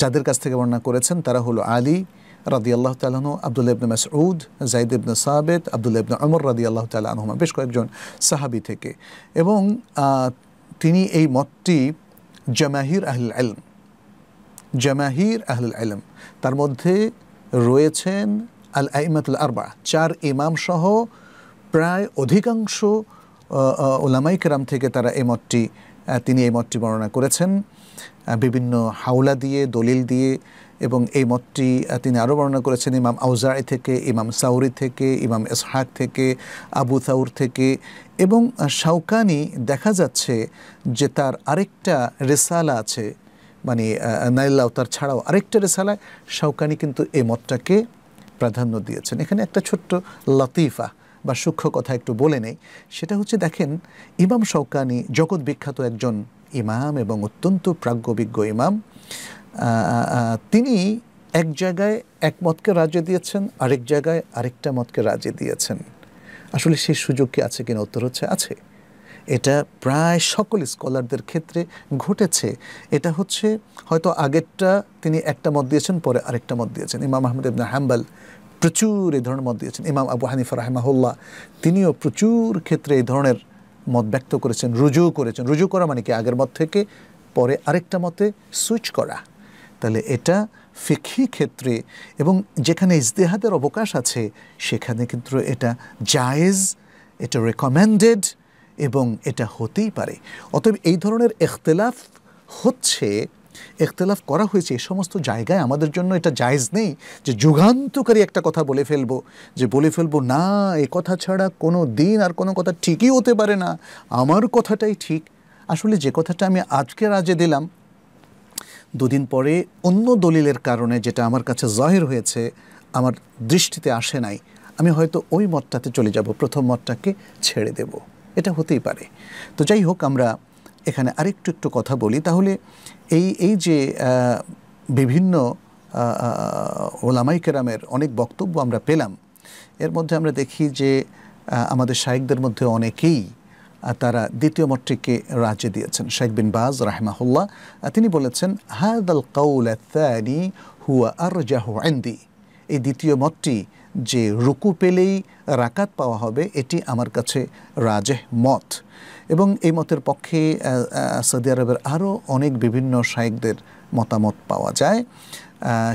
যাদের কাছ থেকে বর্ণনা করেছেন তারা হলো আলী রাদি আল্লাহ তালাহনু আবদুল্লা ইবনে মাসউদ জাইদ ইবনে সাবেদ আবদুল্লা ইবনে অমর রাদি আল্লাহ তালা বেশ কয়েকজন সাহাবি থেকে এবং তিনি এই মতটি জামাহির আহল আলম জামাহির আহলুল আলম তার মধ্যে রয়েছেন আল আইমাতুল আরবা চার ইমাম সহ প্রায় অধিকাংশ ওলামাই কেরাম থেকে তারা এই মতটি তিনি এই মতটি বর্ণনা করেছেন বিভিন্ন হাওলা দিয়ে দলিল দিয়ে এবং এই মতটি তিনি আরও বর্ণনা করেছেন ইমাম আউজাই থেকে ইমাম সাউরি থেকে ইমাম এসহাক থেকে আবু সাউর থেকে এবং শাউকানি দেখা যাচ্ছে যে তার আরেকটা রেসালা আছে মানে নাইল্লাও তার ছাড়াও আরেকটা রেসালায় শাউকানি কিন্তু এ মতটাকে প্রাধান্য দিয়েছেন এখানে একটা ছোট্ট লতিফা বা সূক্ষ্ম কথা একটু বলে নেই সেটা হচ্ছে দেখেন ইমাম শৌকানি জগৎ বিখ্যাত একজন ইমাম এবং অত্যন্ত প্রাজ্ঞবিজ্ঞ ইমাম তিনি এক জায়গায় এক মতকে রাজ্যে দিয়েছেন আরেক জায়গায় আরেকটা মতকে রাজে দিয়েছেন আসলে সেই সুযোগ কি আছে কিনা উত্তর হচ্ছে আছে এটা প্রায় সকল স্কলারদের ক্ষেত্রে ঘটেছে এটা হচ্ছে হয়তো আগেরটা তিনি একটা মত দিয়েছেন পরে আরেকটা মত দিয়েছেন ইমাম আহমদ ইবনা হাম্বাল প্রচুর এই ধরনের মত দিয়েছেন ইমাম আবু হানিফা রাহমাহুল্লাহ তিনিও প্রচুর ক্ষেত্রে এই ধরনের মত ব্যক্ত করেছেন রুজু করেছেন রুজু করা মানে কি আগের মত থেকে পরে আরেকটা মতে সুইচ করা তাহলে এটা ফিকি ক্ষেত্রে এবং যেখানে ইজতেহাদের অবকাশ আছে সেখানে কিন্তু এটা জায়েজ এটা রেকমেন্ডেড এবং এটা হতেই পারে অতএব এই ধরনের এখতলাফ হচ্ছে এখতলাফ করা হয়েছে এ সমস্ত জায়গায় আমাদের জন্য এটা জায়জ নেই যে যুগান্তকারী একটা কথা বলে ফেলবো যে বলে ফেলবো না এ কথা ছাড়া কোনো দিন আর কোনো কথা ঠিকই হতে পারে না আমার কথাটাই ঠিক আসলে যে কথাটা আমি আজকে রাজে দিলাম দুদিন পরে অন্য দলিলের কারণে যেটা আমার কাছে জাহির হয়েছে আমার দৃষ্টিতে আসে নাই আমি হয়তো ওই মতটাতে চলে যাব প্রথম মতটাকে ছেড়ে দেবো এটা হতেই পারে তো যাই হোক আমরা এখানে আরেকটু একটু কথা বলি তাহলে এই এই যে বিভিন্ন ওলামাই কেরামের অনেক বক্তব্য আমরা পেলাম এর মধ্যে আমরা দেখি যে আমাদের শায়েকদের মধ্যে অনেকেই তারা দ্বিতীয় মতটিকে রাজে দিয়েছেন শেখ বিন বাজ রাহমাহুল্লাহ তিনি বলেছেন হাদ আল কৌল হুয়া আর জাহু এই দ্বিতীয় মতটি যে রুকু পেলেই রাকাত পাওয়া হবে এটি আমার কাছে রাজেহ মত এবং এই মতের পক্ষে সৌদি আরবের আরও অনেক বিভিন্ন শায়কদের মতামত পাওয়া যায়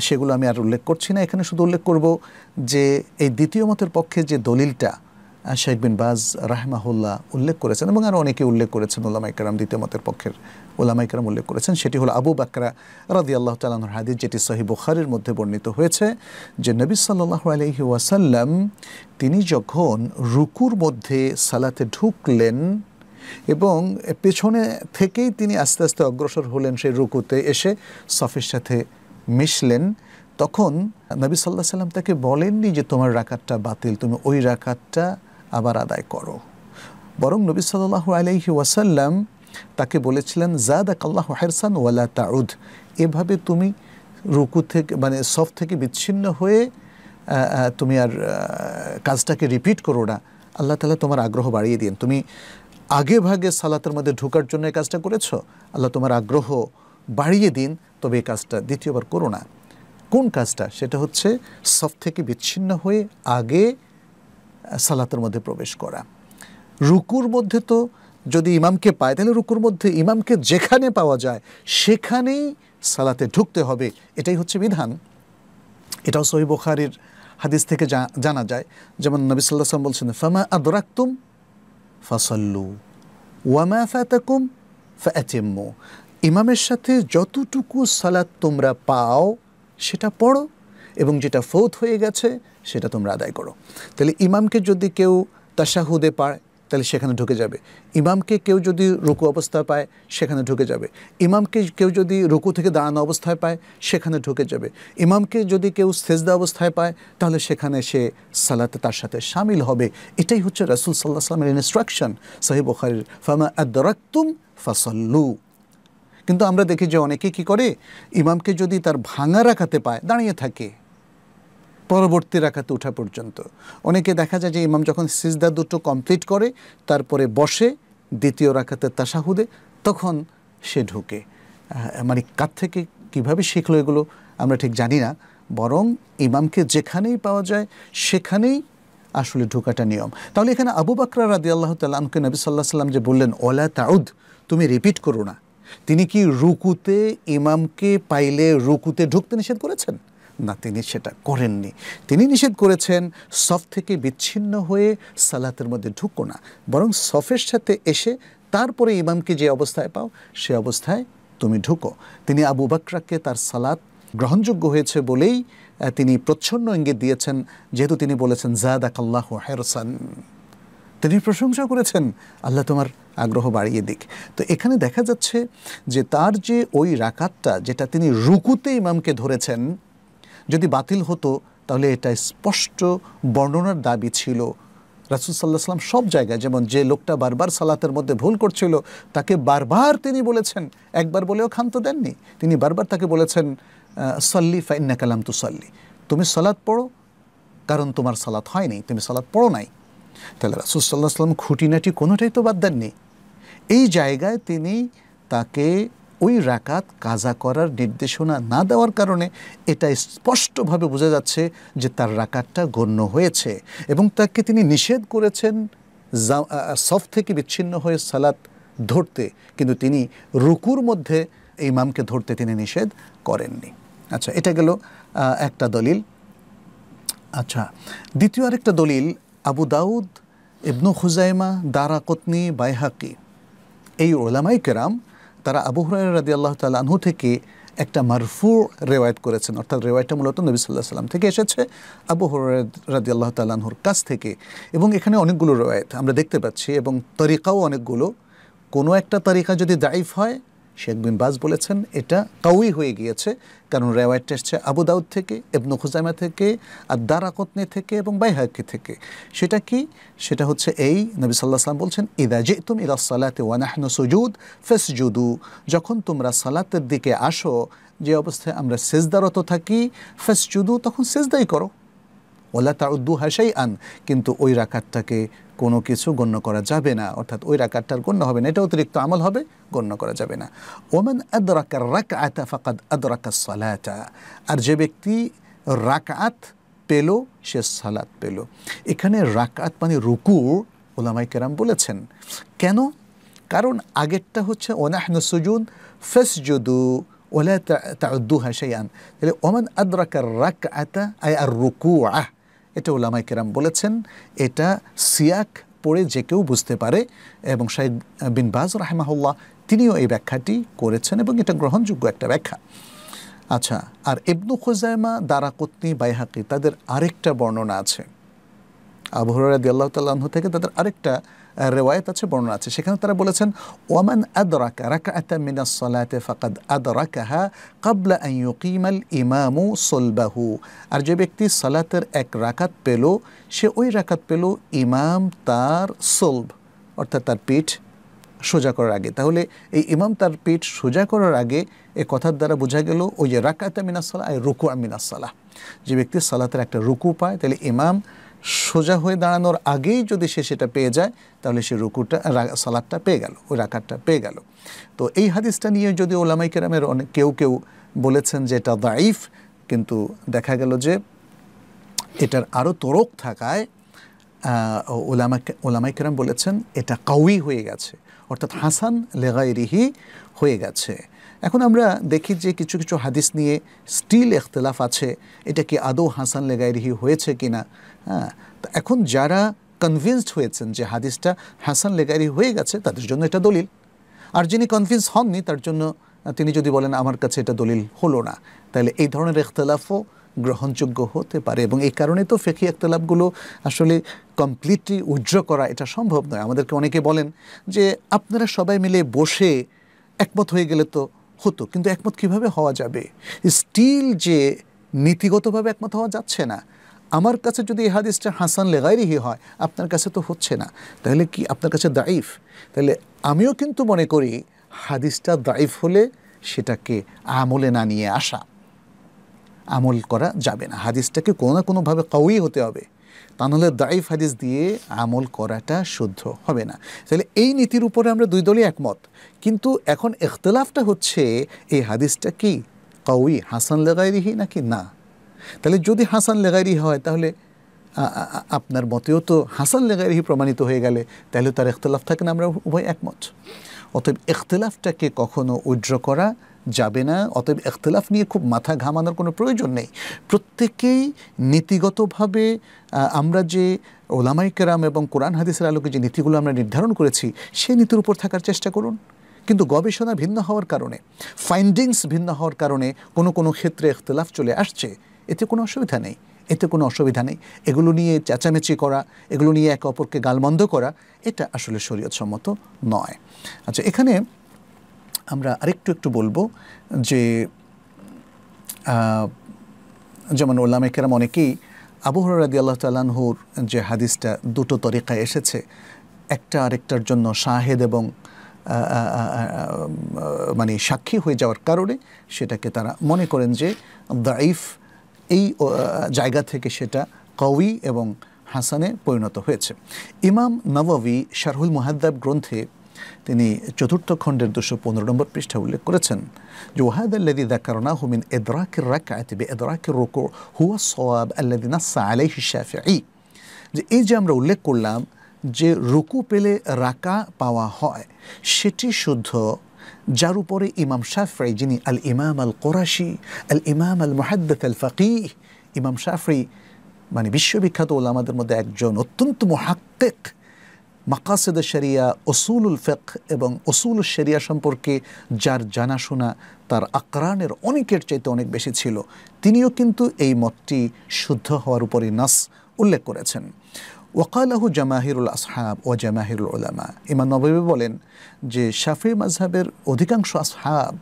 সেগুলো আমি আর উল্লেখ করছি না এখানে শুধু উল্লেখ করব যে এই দ্বিতীয় মতের পক্ষে যে দলিলটা শেখ বিন বাজ রাহমাহুল্লাহ উল্লেখ করেছেন এবং আরও অনেকে উল্লেখ করেছেন উল্লামা ইকরাম দ্বিতীয় মতের পক্ষের ওলামাইকরাম উল্লেখ করেছেন সেটি হলো আবু বাকরা রাদি আল্লাহ তালানুর হাদিস যেটি সহি বুখারের মধ্যে বর্ণিত হয়েছে যে নবী সাল্লাহ আলহি ওয়াসাল্লাম তিনি যখন রুকুর মধ্যে সালাতে ঢুকলেন এবং পেছনে থেকেই তিনি আস্তে আস্তে অগ্রসর হলেন সেই রুকুতে এসে সফের সাথে মিশলেন তখন নবী সাল্লাহ সাল্লাম তাকে বলেননি যে তোমার রাকাতটা বাতিল তুমি ওই রাকাতটা আবার আদায় করো বরং নবী সাল্লাহ আলাইহি ওয়াসাল্লাম তাকে বলেছিলেন জাদাক আল্লাহ হেরসান ওয়ালা তাউদ এভাবে তুমি রুকু থেকে মানে সফ থেকে বিচ্ছিন্ন হয়ে তুমি আর কাজটাকে রিপিট করো না আল্লাহ তালা তোমার আগ্রহ বাড়িয়ে দিন তুমি আগে ভাগে সালাতের মধ্যে ঢোকার জন্য এই কাজটা করেছো আল্লাহ তোমার আগ্রহ বাড়িয়ে দিন তবে এই কাজটা দ্বিতীয়বার করো না কোন কাজটা সেটা হচ্ছে সফ থেকে বিচ্ছিন্ন হয়ে আগে সালাতের মধ্যে প্রবেশ করা রুকুর মধ্যে তো যদি ইমামকে পায় তাহলে রুকুর মধ্যে ইমামকে যেখানে পাওয়া যায় সেখানেই সালাতে ঢুকতে হবে এটাই হচ্ছে বিধান এটাও সহি বোখারির হাদিস থেকে জানা যায় যেমন নবী সাল্লাম বলছেন ফামা আদরাক্তুম ফাসল্লু ওয়ামা ফাতাকুম ফ্যাচেম্মু ইমামের সাথে যতটুকু সালাত তোমরা পাও সেটা পড়ো এবং যেটা ফৌত হয়ে গেছে সেটা তোমরা আদায় করো তাহলে ইমামকে যদি কেউ তাশাহুদে পায় তাহলে সেখানে ঢুকে যাবে ইমামকে কেউ যদি রুকু অবস্থায় পায় সেখানে ঢুকে যাবে ইমামকে কেউ যদি রুকু থেকে দাঁড়ানো অবস্থায় পায় সেখানে ঢুকে যাবে ইমামকে যদি কেউ সেজদা অবস্থায় পায় তাহলে সেখানে সে সালাতে তার সাথে সামিল হবে এটাই হচ্ছে রাসুল সাল্লাহ সাল্লামের ইনস্ট্রাকশন সাহেব ওখার ফামা আদরাক্তুম ফাসল্লু কিন্তু আমরা দেখি যে অনেকে কি করে ইমামকে যদি তার ভাঙা রাখাতে পায় দাঁড়িয়ে থাকে পরবর্তী রাখাতে ওঠা পর্যন্ত অনেকে দেখা যায় যে ইমাম যখন সিজদা দুটো কমপ্লিট করে তারপরে বসে দ্বিতীয় রাখাতে তাসাহুদে তখন সে ঢুকে মানে কার থেকে কিভাবে শিখলো এগুলো আমরা ঠিক জানি না বরং ইমামকে যেখানেই পাওয়া যায় সেখানেই আসলে ঢোকাটা নিয়ম তাহলে এখানে আবু বাকরা রাদি আল্লাহ তাল্লামকে নবী সাল্লাহ সাল্লাম যে বললেন ওলা তাউদ তুমি রিপিট করো না তিনি কি রুকুতে ইমামকে পাইলে রুকুতে ঢুকতে নিষেধ করেছেন না তিনি সেটা করেননি তিনি নিষেধ করেছেন সফ থেকে বিচ্ছিন্ন হয়ে সালাতের মধ্যে ঢুকো না বরং সফের সাথে এসে তারপরে ইমামকে যে অবস্থায় পাও সে অবস্থায় তুমি ঢুকো তিনি আবু বাকরাকে তার সালাত গ্রহণযোগ্য হয়েছে বলেই তিনি প্রচ্ছন্ন ইঙ্গিত দিয়েছেন যেহেতু তিনি বলেছেন আক আল্লাহ হেরসান তিনি প্রশংসা করেছেন আল্লাহ তোমার আগ্রহ বাড়িয়ে দিক তো এখানে দেখা যাচ্ছে যে তার যে ওই রাকাতটা যেটা তিনি রুকুতে ইমামকে ধরেছেন যদি বাতিল হতো তাহলে এটা স্পষ্ট বর্ণনার দাবি ছিল রাসুল সাল্লাহ সাল্লাম সব জায়গায় যেমন যে লোকটা বারবার সালাতের মধ্যে ভুল করছিল তাকে বারবার তিনি বলেছেন একবার বলেও ক্ষান্ত দেননি তিনি বারবার তাকে বলেছেন সল্লি ফাইন্না কালাম তু সল্লি তুমি সালাত পড়ো কারণ তোমার সালাত হয়নি তুমি সালাত পড়ো নাই তাহলে রাসুল সাল্লাহ সাল্লাম খুঁটিনাটি কোনোটাই তো বাদ দেননি এই জায়গায় তিনি তাকে ওই রাকাত কাজা করার নির্দেশনা না দেওয়ার কারণে এটা স্পষ্টভাবে বোঝা যাচ্ছে যে তার রাকাতটা গণ্য হয়েছে এবং তাকে তিনি নিষেধ করেছেন সফ থেকে বিচ্ছিন্ন হয়ে সালাত ধরতে কিন্তু তিনি রুকুর মধ্যে এই মামকে ধরতে তিনি নিষেধ করেননি আচ্ছা এটা গেল একটা দলিল আচ্ছা দ্বিতীয় আরেকটা দলিল আবু দাউদ ইবনু খুজাইমা দারাকতনি বাইহাকি এই ওলামাই কেরাম তারা আবু হুরাইরা রাদি আল্লাহ তাল আনহু থেকে একটা মারফু রেওয়ায়ত করেছেন অর্থাৎ রেওয়ায়তটা মূলত নবী সাল্লাহ সাল্লাম থেকে এসেছে আবু রাদি আল্লাহ তাল্লাহর কাছ থেকে এবং এখানে অনেকগুলো রেওয়ায়ত আমরা দেখতে পাচ্ছি এবং তরিকাও অনেকগুলো কোনো একটা তরিকা যদি দায়ফ হয় শেখ বিন বাজ বলেছেন এটা কাউই হয়ে গিয়েছে কারণ রেওয়ায়তটা এসছে আবুদাউদ থেকে এবনু খুজাইমা থেকে আর দারাকতনে থেকে এবং বাইহাকি থেকে সেটা কি সেটা হচ্ছে এই নবী সাল্লাহ সাল্লাম বলছেন ইদা যে তুম ইদা সালাতে ওয়ানাহন সুজুদ ফেসজুদু যখন তোমরা সালাতের দিকে আসো যে অবস্থায় আমরা সেজদারত থাকি ফেসজুদু তখন সেজদাই করো ওলা উদ্দু হাসাই আন কিন্তু ওই রাকাতটাকে কোনো কিছু গণ্য করা যাবে না অর্থাৎ ওই রাকাতটার গণ্য হবে না এটা অতিরিক্ত আমল হবে গণ্য করা যাবে না ওমেন আদরাকার রাক আতা ফাকাদ আদরাকা সালাতা আর যে ব্যক্তি রাকাত পেল সে সালাত পেল এখানে রাকাত মানে রুকু ওলামাই কেরাম বলেছেন কেন কারণ আগেরটা হচ্ছে ওনাহন সুজুন যদু ওলা তা তাউদ্দু হাসাইয়ান তাহলে ওমান আদরাকার রাক আতা আয় আর রুকু আহ এটা ওলামাই কেরাম বলেছেন এটা সিয়াক পড়ে যে কেউ বুঝতে পারে এবং শাহিদ বিন বাজ রাহেমাহুল্লাহ তিনিও এই ব্যাখ্যাটি করেছেন এবং এটা গ্রহণযোগ্য একটা ব্যাখ্যা আচ্ছা আর ইবনু দারা দারাকুতনি বাইহাকি তাদের আরেকটা বর্ণনা আছে আবহরাদি আল্লাহ তাল্লাহ থেকে তাদের আরেকটা রেওয়ায়ত আছে বর্ণনা আছে সেখানে তারা বলেছেন ওয়ামান আদরাকা রাকাআতা মিনাস সলাতে ফাকাদ আদরাকাহা কাবলা আন ইউকিমাল ইমামু সলবাহু আর যে ব্যক্তি সালাতের এক রাকাত পেল সে ওই রাকাত পেল ইমাম তার সলব অর্থাৎ তার পিঠ সোজা করার আগে তাহলে এই ইমাম তার পিঠ সোজা করার আগে এ কথার দ্বারা বোঝা গেল ওই যে রাকাতা মিনাসাল্লাহ আর রুকু আমিনাসাল্লাহ যে ব্যক্তি সালাতের একটা রুকু পায় তাহলে ইমাম সোজা হয়ে দাঁড়ানোর আগেই যদি সে সেটা পেয়ে যায় তাহলে সে রুকুটা সালাদটা পেয়ে গেল ওই রাকাতটা পেয়ে গেল তো এই হাদিসটা নিয়ে যদি ওলামাই কেরামের অনেক কেউ কেউ বলেছেন যে এটা দাইফ কিন্তু দেখা গেল যে এটার আরও তরক থাকায় ওলামা ওলামাই কেরাম বলেছেন এটা কাউই হয়ে গেছে অর্থাৎ হাসান লেগাইরিহি হয়ে গেছে এখন আমরা দেখি যে কিছু কিছু হাদিস নিয়ে স্টিল এখতলাফ আছে এটা কি আদৌ হাসান লেগাইরিহি হয়েছে কিনা হ্যাঁ তা এখন যারা কনভিন্সড হয়েছেন যে হাদিসটা হাসান লেগারি হয়ে গেছে তাদের জন্য এটা দলিল আর যিনি কনভিন্স হননি তার জন্য তিনি যদি বলেন আমার কাছে এটা দলিল হলো না তাহলে এই ধরনের ইখতলাফও গ্রহণযোগ্য হতে পারে এবং এই কারণে তো ফেকি একতলাপগুলো আসলে কমপ্লিটলি উজ্র করা এটা সম্ভব নয় আমাদেরকে অনেকে বলেন যে আপনারা সবাই মিলে বসে একমত হয়ে গেলে তো হতো কিন্তু একমত কিভাবে হওয়া যাবে স্টিল যে নীতিগতভাবে একমত হওয়া যাচ্ছে না আমার কাছে যদি এই হাদিসটা হাসান লেগাইরিহি হয় আপনার কাছে তো হচ্ছে না তাহলে কি আপনার কাছে দাইফ তাহলে আমিও কিন্তু মনে করি হাদিসটা দাইফ হলে সেটাকে আমলে না নিয়ে আসা আমল করা যাবে না হাদিসটাকে কোনো না কোনোভাবে কাউই হতে হবে তা নাহলে দাইফ হাদিস দিয়ে আমল করাটা শুদ্ধ হবে না তাহলে এই নীতির উপরে আমরা দুই দলই একমত কিন্তু এখন এখতলাফটা হচ্ছে এই হাদিসটা কি কাউই হাসান লেগাইরিহি নাকি না তাহলে যদি হাসান লেগারি হয় তাহলে আপনার মতেও তো হাসান লেগারি প্রমাণিত হয়ে গেলে তাহলে তার এখতলাফ থাকে না আমরা উভয় একমত অতএব এখতলাফটাকে কখনো উইড্র করা যাবে না অতএব এখতলাফ নিয়ে খুব মাথা ঘামানোর কোনো প্রয়োজন নেই প্রত্যেকেই নীতিগতভাবে আমরা যে ওলামাইকেরাম এবং কোরআন হাদিসের আলোকে যে নীতিগুলো আমরা নির্ধারণ করেছি সেই নীতির উপর থাকার চেষ্টা করুন কিন্তু গবেষণা ভিন্ন হওয়ার কারণে ফাইন্ডিংস ভিন্ন হওয়ার কারণে কোনো কোনো ক্ষেত্রে এখতলাফ চলে আসছে এতে কোনো অসুবিধা নেই এতে কোনো অসুবিধা নেই এগুলো নিয়ে চেঁচামেচি করা এগুলো নিয়ে একে অপরকে গালমন্দ করা এটা আসলে সম্মত নয় আচ্ছা এখানে আমরা আরেকটু একটু বলবো যে যেমন ওল্লাম মেকেরাম অনেকেই আবহর রাদি আল্লাহ তালানহুর যে হাদিসটা দুটো তরিকায় এসেছে একটা আরেকটার জন্য শাহেদ এবং মানে সাক্ষী হয়ে যাওয়ার কারণে সেটাকে তারা মনে করেন যে দাইফ এই জায়গা থেকে সেটা কওয়ি এবং হাসানে পরিণত হয়েছে ইমাম নবাবি শারহুল মুহাদ্দাব গ্রন্থে তিনি চতুর্থ খণ্ডের দুশো পনেরো নম্বর পৃষ্ঠা উল্লেখ করেছেন যে ওয়াহাদ আল্লাদি কারণা হুমিন এদরাকের রাকা আতিবে এদরাকের রোকো হুয়া সোয়াব আল্লাদি নাসা আলাইহি যে এই যে আমরা উল্লেখ করলাম যে রুকু পেলে রাকা পাওয়া হয় সেটি শুদ্ধ যার উপরে ইমাম শাফরাই যিনি আল ইমাম আল কোরাশি আল ইমাম আল মোহাদ্দ আল ফাকি ইমাম শাফরি মানে বিশ্ববিখ্যাত আমাদের মধ্যে একজন অত্যন্ত মহাত্তেক মাকাসেদ শরিয়া ওসুলুল ফেক এবং ওসুল শরিয়া সম্পর্কে যার জানাশোনা তার আক্রানের অনেকের চাইতে অনেক বেশি ছিল তিনিও কিন্তু এই মতটি শুদ্ধ হওয়ার উপরই নাস উল্লেখ করেছেন ওকালাহু জামাহিরুল আসহাব ও জামাহিরুল ওলামা ইমান নবী বলেন যে শাফি মাজহাবের অধিকাংশ আসহাব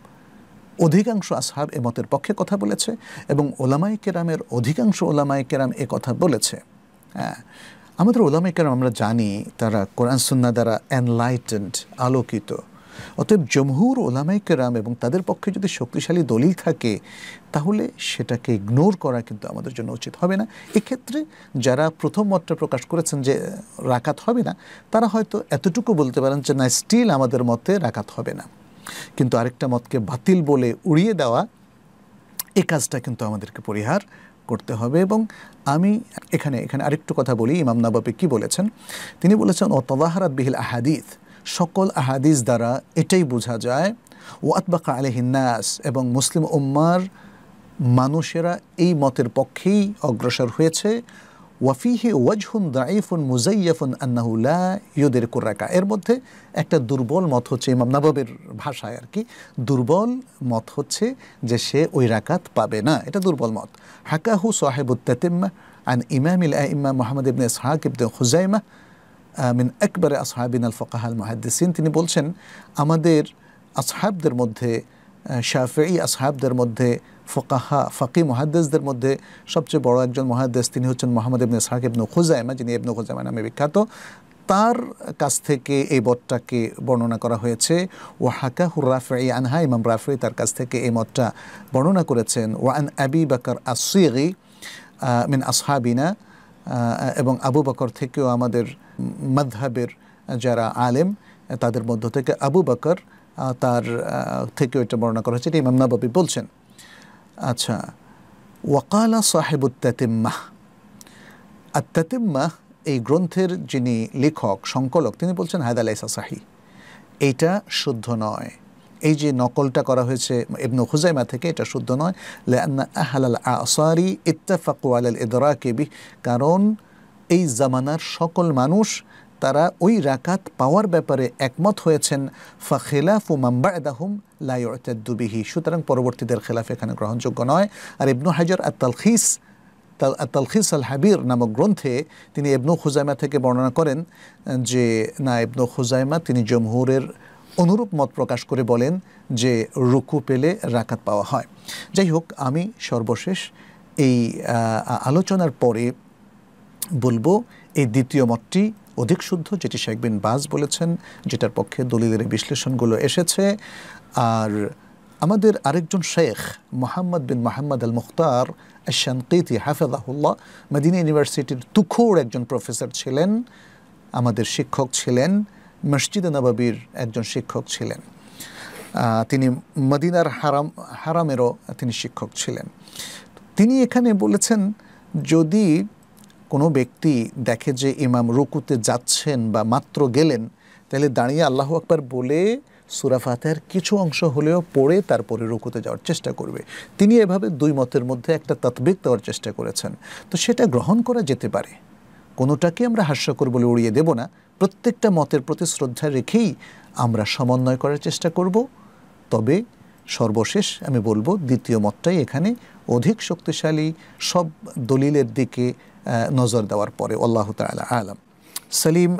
অধিকাংশ আসহাব এ মতের পক্ষে কথা বলেছে এবং ওলামাই কেরামের অধিকাংশ ওলামাই কেরাম এ কথা বলেছে হ্যাঁ আমাদের ওলামাই কেরাম আমরা জানি তারা কোরআন সুন্না দ্বারা এনলাইটেন্ড আলোকিত অতএব জমহুর ওলামাই কেরাম এবং তাদের পক্ষে যদি শক্তিশালী দলিল থাকে তাহলে সেটাকে ইগনোর করা কিন্তু আমাদের জন্য উচিত হবে না এক্ষেত্রে যারা প্রথম মতটা প্রকাশ করেছেন যে রাকাত হবে না তারা হয়তো এতটুকু বলতে পারেন যে না স্টিল আমাদের মতে রাকাত হবে না কিন্তু আরেকটা মতকে বাতিল বলে উড়িয়ে দেওয়া এ কাজটা কিন্তু আমাদেরকে পরিহার করতে হবে এবং আমি এখানে এখানে আরেকটু কথা বলি ইমাম নাবাবি কি বলেছেন তিনি বলেছেন অতবাহারাত বিহিল আহাদিথ সকল আহাদিস দ্বারা এটাই বোঝা যায় ওয়াতবাকা আলহিনাস এবং মুসলিম উম্মার মানুষেরা এই মতের পক্ষেই অগ্রসর হয়েছে ওয়াফিহে ওয়াজহুন দাইফুন মুজাইয়াফুন আন্নাহুল্লা ইউদের কোর্রাকা এর মধ্যে একটা দুর্বল মত হচ্ছে ইমাম নবাবের ভাষায় আর কি দুর্বল মত হচ্ছে যে সে ওই রাকাত পাবে না এটা দুর্বল মত হাকাহু সাহেবুত্তিম্মা আন ইমামিল ইমাম মোহাম্মদ ইবনে সাহাক হুজাইমা মিন একবারে আসহাবিন আল ফোকাহ আল মহাদ্দিসিন তিনি বলছেন আমাদের আসহাবদের মধ্যে শাফি আসহাবদের মধ্যে ফোকাহা ফাকি মহাদ্দেসদের মধ্যে সবচেয়ে বড় একজন মহাদ্দেস তিনি হচ্ছেন মোহাম্মদ ইবনে সাহাক ইবনু খুজাইমা যিনি ইবনু খুজাইমা নামে বিখ্যাত তার কাছ থেকে এই বটটাকে বর্ণনা করা হয়েছে ও হাকাহুর রাফি আনহা ইমাম রাফে তার কাছ থেকে এই মতটা বর্ণনা করেছেন ওয়ান আবি বাকর আসিগি মিন আসহাবিনা এবং আবু বকর থেকেও আমাদের মাধহাবের যারা আলেম তাদের মধ্য থেকে আবু বাকর তার থেকে ওইটা বর্ণনা করা হয়েছে এটা ইমাম নাবাবি বলছেন আচ্ছা ওয়াকালা সাহেব সাহেবুত্তাতিম্মাহ আত্তাতিম্মাহ এই গ্রন্থের যিনি লেখক সংকলক তিনি বলছেন হায়দ আলাইসা সাহি এইটা শুদ্ধ নয় এই যে নকলটা করা হয়েছে এবনু হুজাইমা থেকে এটা শুদ্ধ নয় লে আসারি ইত্তাফাকু আল ইদরাকে কারণ এই জামানার সকল মানুষ তারা ওই রাকাত পাওয়ার ব্যাপারে একমত হয়েছেন ফা খেলাফু মাম্বাদাহুম লাইতেদ্দুবিহি সুতরাং পরবর্তীদের খেলাফ এখানে গ্রহণযোগ্য নয় আর ইবনু হাজার আত্তালখিস তালখিস আল হাবির নামক গ্রন্থে তিনি ইবনু খুজাইমা থেকে বর্ণনা করেন যে না ইবনু খুজাইমা তিনি জমহুরের অনুরূপ মত প্রকাশ করে বলেন যে রুকু পেলে রাকাত পাওয়া হয় যাই হোক আমি সর্বশেষ এই আলোচনার পরে বলবো এই দ্বিতীয় মতটি অধিক শুদ্ধ যেটি শেখ বিন বাজ বলেছেন যেটার পক্ষে দলিলের বিশ্লেষণগুলো এসেছে আর আমাদের আরেকজন শেখ Muhammad bin Muhammad al Mukhtar Shanqiti হাফেজাহুল্লাহ মদিনা ইউনিভার্সিটির তুখোর একজন প্রফেসর ছিলেন আমাদের শিক্ষক ছিলেন মসজিদ নবাবির একজন শিক্ষক ছিলেন তিনি মদিনার হারাম হারামেরও তিনি শিক্ষক ছিলেন তিনি এখানে বলেছেন যদি কোনো ব্যক্তি দেখে যে ইমাম রুকুতে যাচ্ছেন বা মাত্র গেলেন তাহলে দাঁড়িয়ে আল্লাহ আকবার বলে সুরাফাতের কিছু অংশ হলেও পড়ে তারপরে রুকুতে যাওয়ার চেষ্টা করবে তিনি এভাবে দুই মতের মধ্যে একটা তাত্বিক দেওয়ার চেষ্টা করেছেন তো সেটা গ্রহণ করা যেতে পারে কোনোটাকে আমরা হাস্যকর বলে উড়িয়ে দেব না প্রত্যেকটা মতের প্রতি শ্রদ্ধা রেখেই আমরা সমন্বয় করার চেষ্টা করব তবে সর্বশেষ আমি বলবো দ্বিতীয় মতটাই এখানে অধিক শক্তিশালী সব দলিলের দিকে নজর দেওয়ার পরে আল্লাহ তালা আলাম সালিম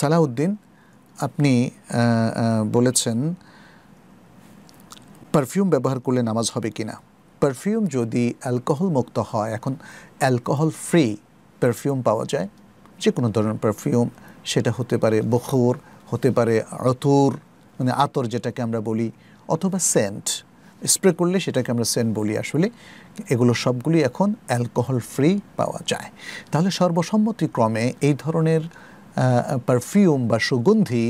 সালাউদ্দিন আপনি বলেছেন পারফিউম ব্যবহার করলে নামাজ হবে কি না পারফিউম যদি অ্যালকোহল মুক্ত হয় এখন অ্যালকোহল ফ্রি পারফিউম পাওয়া যায় যে কোনো ধরনের পারফিউম সেটা হতে পারে বখুর হতে পারে অতুর মানে আতর যেটাকে আমরা বলি অথবা সেন্ট স্প্রে করলে সেটাকে আমরা সেন্ট বলি আসলে এগুলো সবগুলি এখন অ্যালকোহল ফ্রি পাওয়া যায় তাহলে সর্বসম্মতিক্রমে এই ধরনের পারফিউম বা সুগন্ধি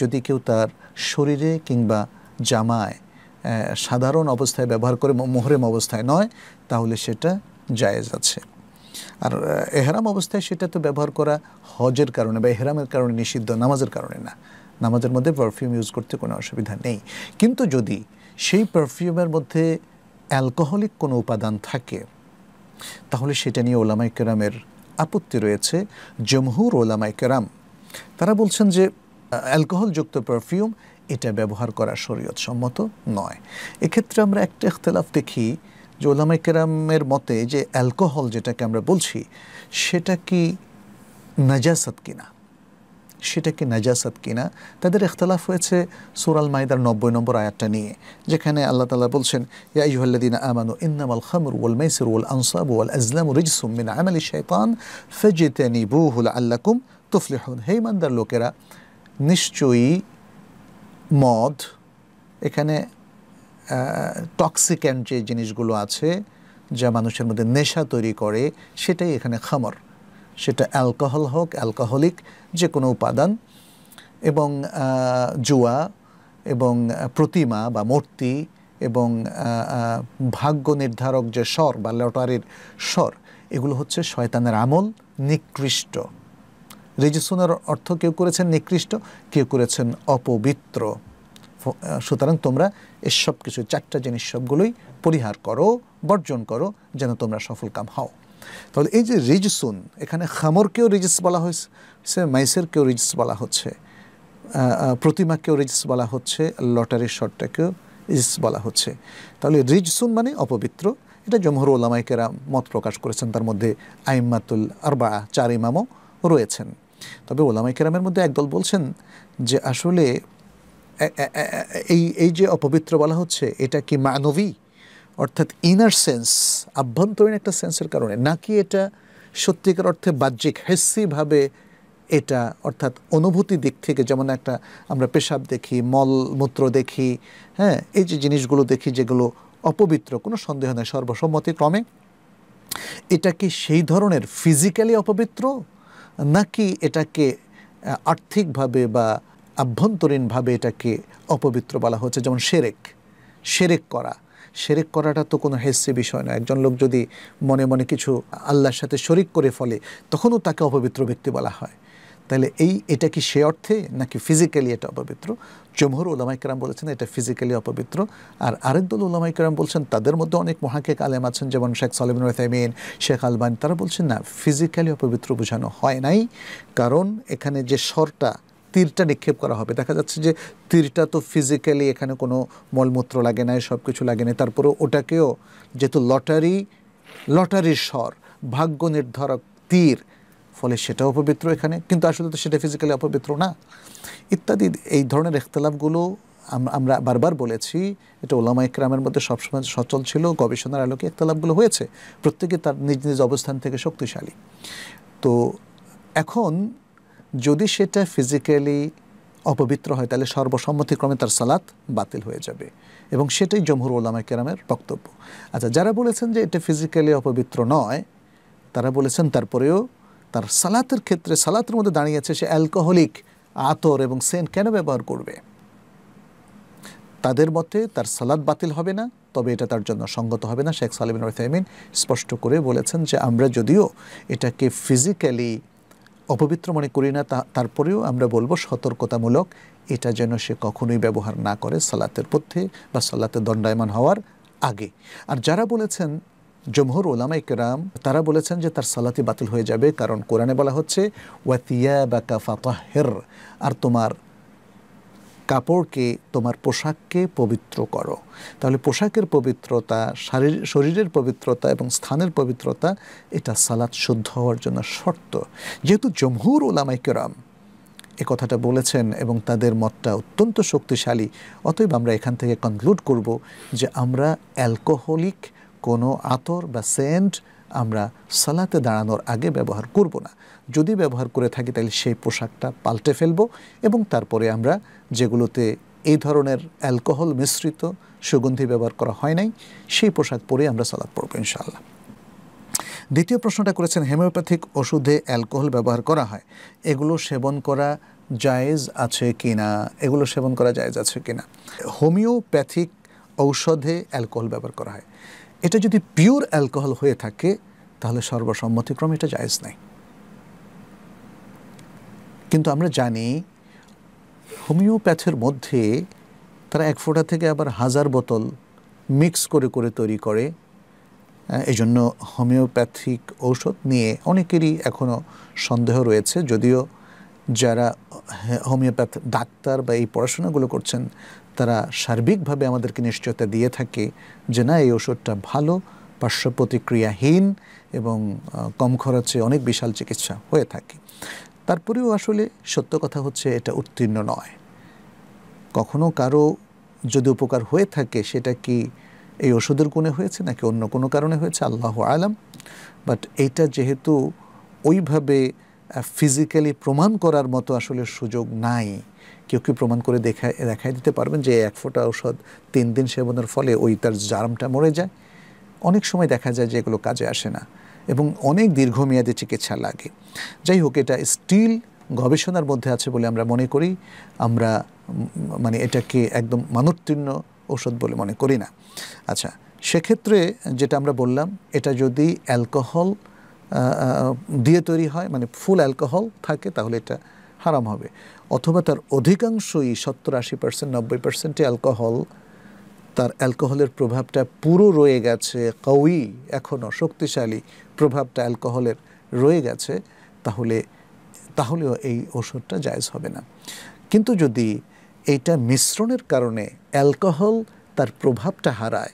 যদি কেউ তার শরীরে কিংবা জামায় সাধারণ অবস্থায় ব্যবহার করে মোহরেম অবস্থায় নয় তাহলে সেটা জায়েজ আছে আর এহরাম অবস্থায় সেটা তো ব্যবহার করা হজের কারণে বা এহরামের কারণে নিষিদ্ধ নামাজের কারণে না নামাজের মধ্যে পারফিউম ইউজ করতে কোনো অসুবিধা নেই কিন্তু যদি সেই পারফিউমের মধ্যে অ্যালকোহলিক কোনো উপাদান থাকে তাহলে সেটা নিয়ে ওলামাই কেরামের আপত্তি রয়েছে জমহুর ওলামাই কেরাম তারা বলছেন যে অ্যালকোহলযুক্ত পারফিউম এটা ব্যবহার করা শরীয়ত সম্মত নয় এক্ষেত্রে আমরা একটা ইখতলাফ দেখি যে ওলামাই কেরামের মতে যে অ্যালকোহল যেটাকে আমরা বলছি সেটা কি নাজাসত কিনা সেটা কি নাজাসাত কিনা তাদের ইখতলাফ হয়েছে সুরাল মাইদার নব্বই নম্বর আয়াতটা নিয়ে যেখানে আল্লাহ তালা বলছেন ইয়াইহল্লাদিন আমানু ইন্নামাল খামর ওয়াল মাইসির ওয়াল আনসাব ওয়াল আজলাম রিজসুম মিন আমালি শৈতান ফেজিতেনি বুহুল আল্লাকুম তুফলিহন হে ইমানদার লোকেরা নিশ্চয়ই মদ এখানে টক্সিক্যান্ট যে জিনিসগুলো আছে যা মানুষের মধ্যে নেশা তৈরি করে সেটাই এখানে খামর সেটা অ্যালকোহল হোক অ্যালকোহলিক যে কোনো উপাদান এবং জুয়া এবং প্রতিমা বা মূর্তি এবং ভাগ্য নির্ধারক যে স্বর বা লটারির স্বর এগুলো হচ্ছে শয়তানের আমল নিকৃষ্ট রেজিসনের অর্থ কেউ করেছেন নিকৃষ্ট কেউ করেছেন অপবিত্র সুতরাং তোমরা এসব কিছু চারটা জিনিস সবগুলোই পরিহার করো বর্জন করো যেন তোমরা সফলকাম হও তাহলে এই যে রিজসুন এখানে খামরকেও রিজস বলা হয়েছে সে মাইসেরকেও রিজস বলা হচ্ছে প্রতিমাকেও রিজস বলা হচ্ছে লটারির শটটাকেও রিজস বলা হচ্ছে তাহলে রিজসুন মানে অপবিত্র এটা জমহর ওলামাইকেরা মত প্রকাশ করেছেন তার মধ্যে আইম্মাতুল আরবা চার ইমামও রয়েছেন তবে ওলামাইকেরামের মধ্যে একদল বলছেন যে আসলে এই এই যে অপবিত্র বলা হচ্ছে এটা কি মানবী অর্থাৎ ইনার সেন্স আভ্যন্তরীণ একটা সেন্সের কারণে নাকি এটা সত্যিকার অর্থে বাহ্যিক হেসিভাবে এটা অর্থাৎ অনুভূতি দিক থেকে যেমন একটা আমরা পেশাব দেখি মল মূত্র দেখি হ্যাঁ এই যে জিনিসগুলো দেখি যেগুলো অপবিত্র কোনো সন্দেহ নেই সর্বসম্মতিক্রমে এটা কি সেই ধরনের ফিজিক্যালি অপবিত্র নাকি এটাকে আর্থিকভাবে বা আভ্যন্তরীণভাবে এটাকে অপবিত্র বলা হচ্ছে যেমন সেরেক সেরেক করা শেরেক করাটা তো কোনো হেসে বিষয় না একজন লোক যদি মনে মনে কিছু আল্লাহর সাথে শরিক করে ফলে তখনও তাকে অপবিত্র ব্যক্তি বলা হয় তাহলে এই এটা কি সে অর্থে নাকি ফিজিক্যালি এটা অপবিত্র উলামাই ওলামাইকরাম বলেছেন এটা ফিজিক্যালি অপবিত্র আর আরেক দল ওলামাইকরাম বলছেন তাদের মধ্যে অনেক মহাকেক আলেম আছেন যেমন শেখ সালিবিন রহমিন শেখ আলবান তারা বলছেন না ফিজিক্যালি অপবিত্র বোঝানো হয় নাই কারণ এখানে যে স্বরটা তীরটা নিক্ষেপ করা হবে দেখা যাচ্ছে যে তীরটা তো ফিজিক্যালি এখানে কোনো মলমূত্র লাগে না সব কিছু লাগে না তারপরেও ওটাকেও যেহেতু লটারি লটারির স্বর ভাগ্য নির্ধারক তীর ফলে সেটাও অপবিত্র এখানে কিন্তু আসলে তো সেটা ফিজিক্যালি অপবিত্র না ইত্যাদি এই ধরনের এখতলাফগুলো আমরা বারবার বলেছি এটা ওলামা ইকরামের মধ্যে সবসময় সচল ছিল গবেষণার আলোকে একতলাপগুলো হয়েছে প্রত্যেকে তার নিজ নিজ অবস্থান থেকে শক্তিশালী তো এখন যদি সেটা ফিজিক্যালি অপবিত্র হয় তাহলে সর্বসম্মতিক্রমে তার সালাত বাতিল হয়ে যাবে এবং সেটাই জমহুর ওলামা কেরামের বক্তব্য আচ্ছা যারা বলেছেন যে এটা ফিজিক্যালি অপবিত্র নয় তারা বলেছেন তারপরেও তার সালাতের ক্ষেত্রে সালাতের মধ্যে দাঁড়িয়েছে সে অ্যালকোহলিক আতর এবং সেন্ট কেন ব্যবহার করবে তাদের মতে তার সালাদ বাতিল হবে না তবে এটা তার জন্য সঙ্গত হবে না শেখ সালিমিন রহিমিন স্পষ্ট করে বলেছেন যে আমরা যদিও এটাকে ফিজিক্যালি অপবিত্র মনে করি না তারপরেও আমরা বলবো সতর্কতামূলক এটা যেন সে কখনোই ব্যবহার না করে সালাতের পথে বা সালাতে দণ্ডায়মান হওয়ার আগে আর যারা বলেছেন জমহর ওলামা ইকরাম তারা বলেছেন যে তার সালাতি বাতিল হয়ে যাবে কারণ কোরআনে বলা হচ্ছে ওয়াতিয়া বা কাফা আর তোমার কাপড়কে তোমার পোশাককে পবিত্র করো তাহলে পোশাকের পবিত্রতা শারীর শরীরের পবিত্রতা এবং স্থানের পবিত্রতা এটা সালাদ শুদ্ধ হওয়ার জন্য শর্ত যেহেতু জমহুর ওলামাইকেরাম এ কথাটা বলেছেন এবং তাদের মতটা অত্যন্ত শক্তিশালী অতএব আমরা এখান থেকে কনক্লুড করব যে আমরা অ্যালকোহলিক কোনো আতর বা সেন্ট আমরা সালাতে দাঁড়ানোর আগে ব্যবহার করব না যদি ব্যবহার করে থাকি তাহলে সেই পোশাকটা পাল্টে ফেলব এবং তারপরে আমরা যেগুলোতে এই ধরনের অ্যালকোহল মিশ্রিত সুগন্ধি ব্যবহার করা হয় নাই সেই পোশাক পরে আমরা সালাদ পড়ব ইনশাল্লাহ দ্বিতীয় প্রশ্নটা করেছেন হোমিওপ্যাথিক ওষুধে অ্যালকোহল ব্যবহার করা হয় এগুলো সেবন করা জায়েজ আছে কি না এগুলো সেবন করা জায়েজ আছে কি না হোমিওপ্যাথিক ঔষধে অ্যালকোহল ব্যবহার করা হয় এটা যদি পিওর অ্যালকোহল হয়ে থাকে তাহলে সর্বসম্মতিক্রমে এটা জায়েজ নাই কিন্তু আমরা জানি হোমিওপ্যাথের মধ্যে তারা এক ফোঁটা থেকে আবার হাজার বোতল মিক্স করে করে তৈরি করে এই জন্য হোমিওপ্যাথিক ঔষধ নিয়ে অনেকেরই এখনও সন্দেহ রয়েছে যদিও যারা হ্যাঁ, হোমিওপ্যাথ ডাক্তার বা এই পড়াশোনাগুলো করছেন তারা সার্বিকভাবে আমাদেরকে নিশ্চয়তা দিয়ে থাকে যে না এই ওষুধটা ভালো পার্শ্ব প্রতিক্রিয়াহীন এবং কম খরচে অনেক বিশাল চিকিৎসা হয়ে থাকে তারপরেও আসলে সত্য কথা হচ্ছে এটা উত্তীর্ণ নয় কখনো কারো যদি উপকার হয়ে থাকে সেটা কি এই ওষুধের কোণে হয়েছে নাকি অন্য কোনো কারণে হয়েছে আল্লাহ আলাম বাট এইটা যেহেতু ওইভাবে ফিজিক্যালি প্রমাণ করার মতো আসলে সুযোগ নাই কেউ কি প্রমাণ করে দেখা দেখাই দিতে পারবেন যে এক ফোঁটা ঔষধ তিন দিন সেবনের ফলে ওই তার জার্মটা মরে যায় অনেক সময় দেখা যায় যে এগুলো কাজে আসে না এবং অনেক দীর্ঘমেয়াদী চিকিৎসা লাগে যাই হোক এটা স্টিল গবেষণার মধ্যে আছে বলে আমরা মনে করি আমরা মানে এটাকে একদম মানোত্তীর্ণ ওষুধ বলে মনে করি না আচ্ছা সেক্ষেত্রে যেটা আমরা বললাম এটা যদি অ্যালকোহল দিয়ে তৈরি হয় মানে ফুল অ্যালকোহল থাকে তাহলে এটা হারাম হবে অথবা তার অধিকাংশই সত্তর আশি পার্সেন্ট নব্বই পার্সেন্টে অ্যালকোহল তার অ্যালকোহলের প্রভাবটা পুরো রয়ে গেছে কাউই এখনও শক্তিশালী প্রভাবটা অ্যালকোহলের রয়ে গেছে তাহলে তাহলেও এই ওষুধটা জায়জ হবে না কিন্তু যদি এইটা মিশ্রণের কারণে অ্যালকোহল তার প্রভাবটা হারায়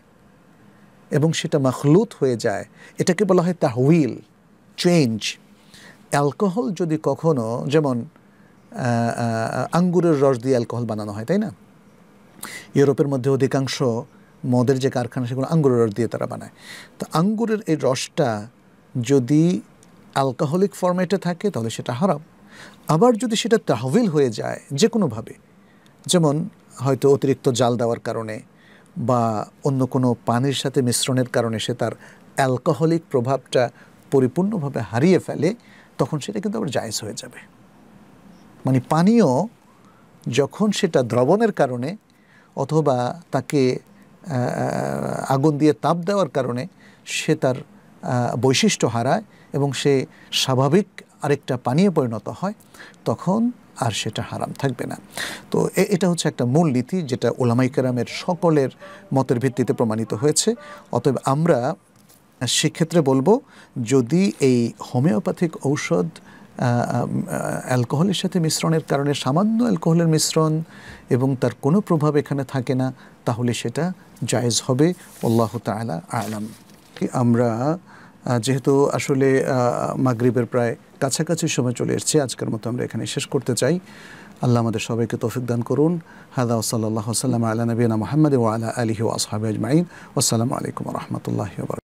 এবং সেটা মাখলুত হয়ে যায় এটাকে বলা হয় তার হুইল চেঞ্জ অ্যালকোহল যদি কখনো যেমন আঙ্গুরের রস দিয়ে অ্যালকোহল বানানো হয় তাই না ইউরোপের মধ্যে অধিকাংশ মদের যে কারখানা সেগুলো আঙ্গুরের রস দিয়ে তারা বানায় তো আঙ্গুরের এই রসটা যদি অ্যালকোহলিক ফর্মেটে থাকে তাহলে সেটা হারাম আবার যদি সেটা তাহবিল হয়ে যায় যে কোনোভাবে যেমন হয়তো অতিরিক্ত জাল দেওয়ার কারণে বা অন্য কোনো পানির সাথে মিশ্রণের কারণে সে তার অ্যালকোহলিক প্রভাবটা পরিপূর্ণভাবে হারিয়ে ফেলে তখন সেটা কিন্তু আবার জায়জ হয়ে যাবে মানে পানীয় যখন সেটা দ্রবণের কারণে অথবা তাকে আগুন দিয়ে তাপ দেওয়ার কারণে সে তার বৈশিষ্ট্য হারায় এবং সে স্বাভাবিক আরেকটা পানীয় পরিণত হয় তখন আর সেটা হারাম থাকবে না তো এটা হচ্ছে একটা মূল নীতি যেটা ওলামাইকেরামের সকলের মতের ভিত্তিতে প্রমাণিত হয়েছে অতএব আমরা সেক্ষেত্রে বলবো যদি এই হোমিওপ্যাথিক ঔষধ অ্যালকোহলের সাথে মিশ্রণের কারণে সামান্য অ্যালকোহলের মিশ্রণ এবং তার কোনো প্রভাব এখানে থাকে না তাহলে সেটা জায়েজ হবে আল্লাহ তালা আলাম আমরা যেহেতু আসলে মাগরীবের প্রায় কাছাকাছি সময় চলে এসেছে আজকের মতো আমরা এখানে শেষ করতে চাই আল্লাহ আমাদের সবাইকে তৌফিক দান করুন হাদা ওসাল্লাহ সাল্লাম আলা নবীনা মোহাম্মদ ওয়ালা আলহি ওয়াসহাব আসসালামু আলাইকুম রহমতুল্লাহ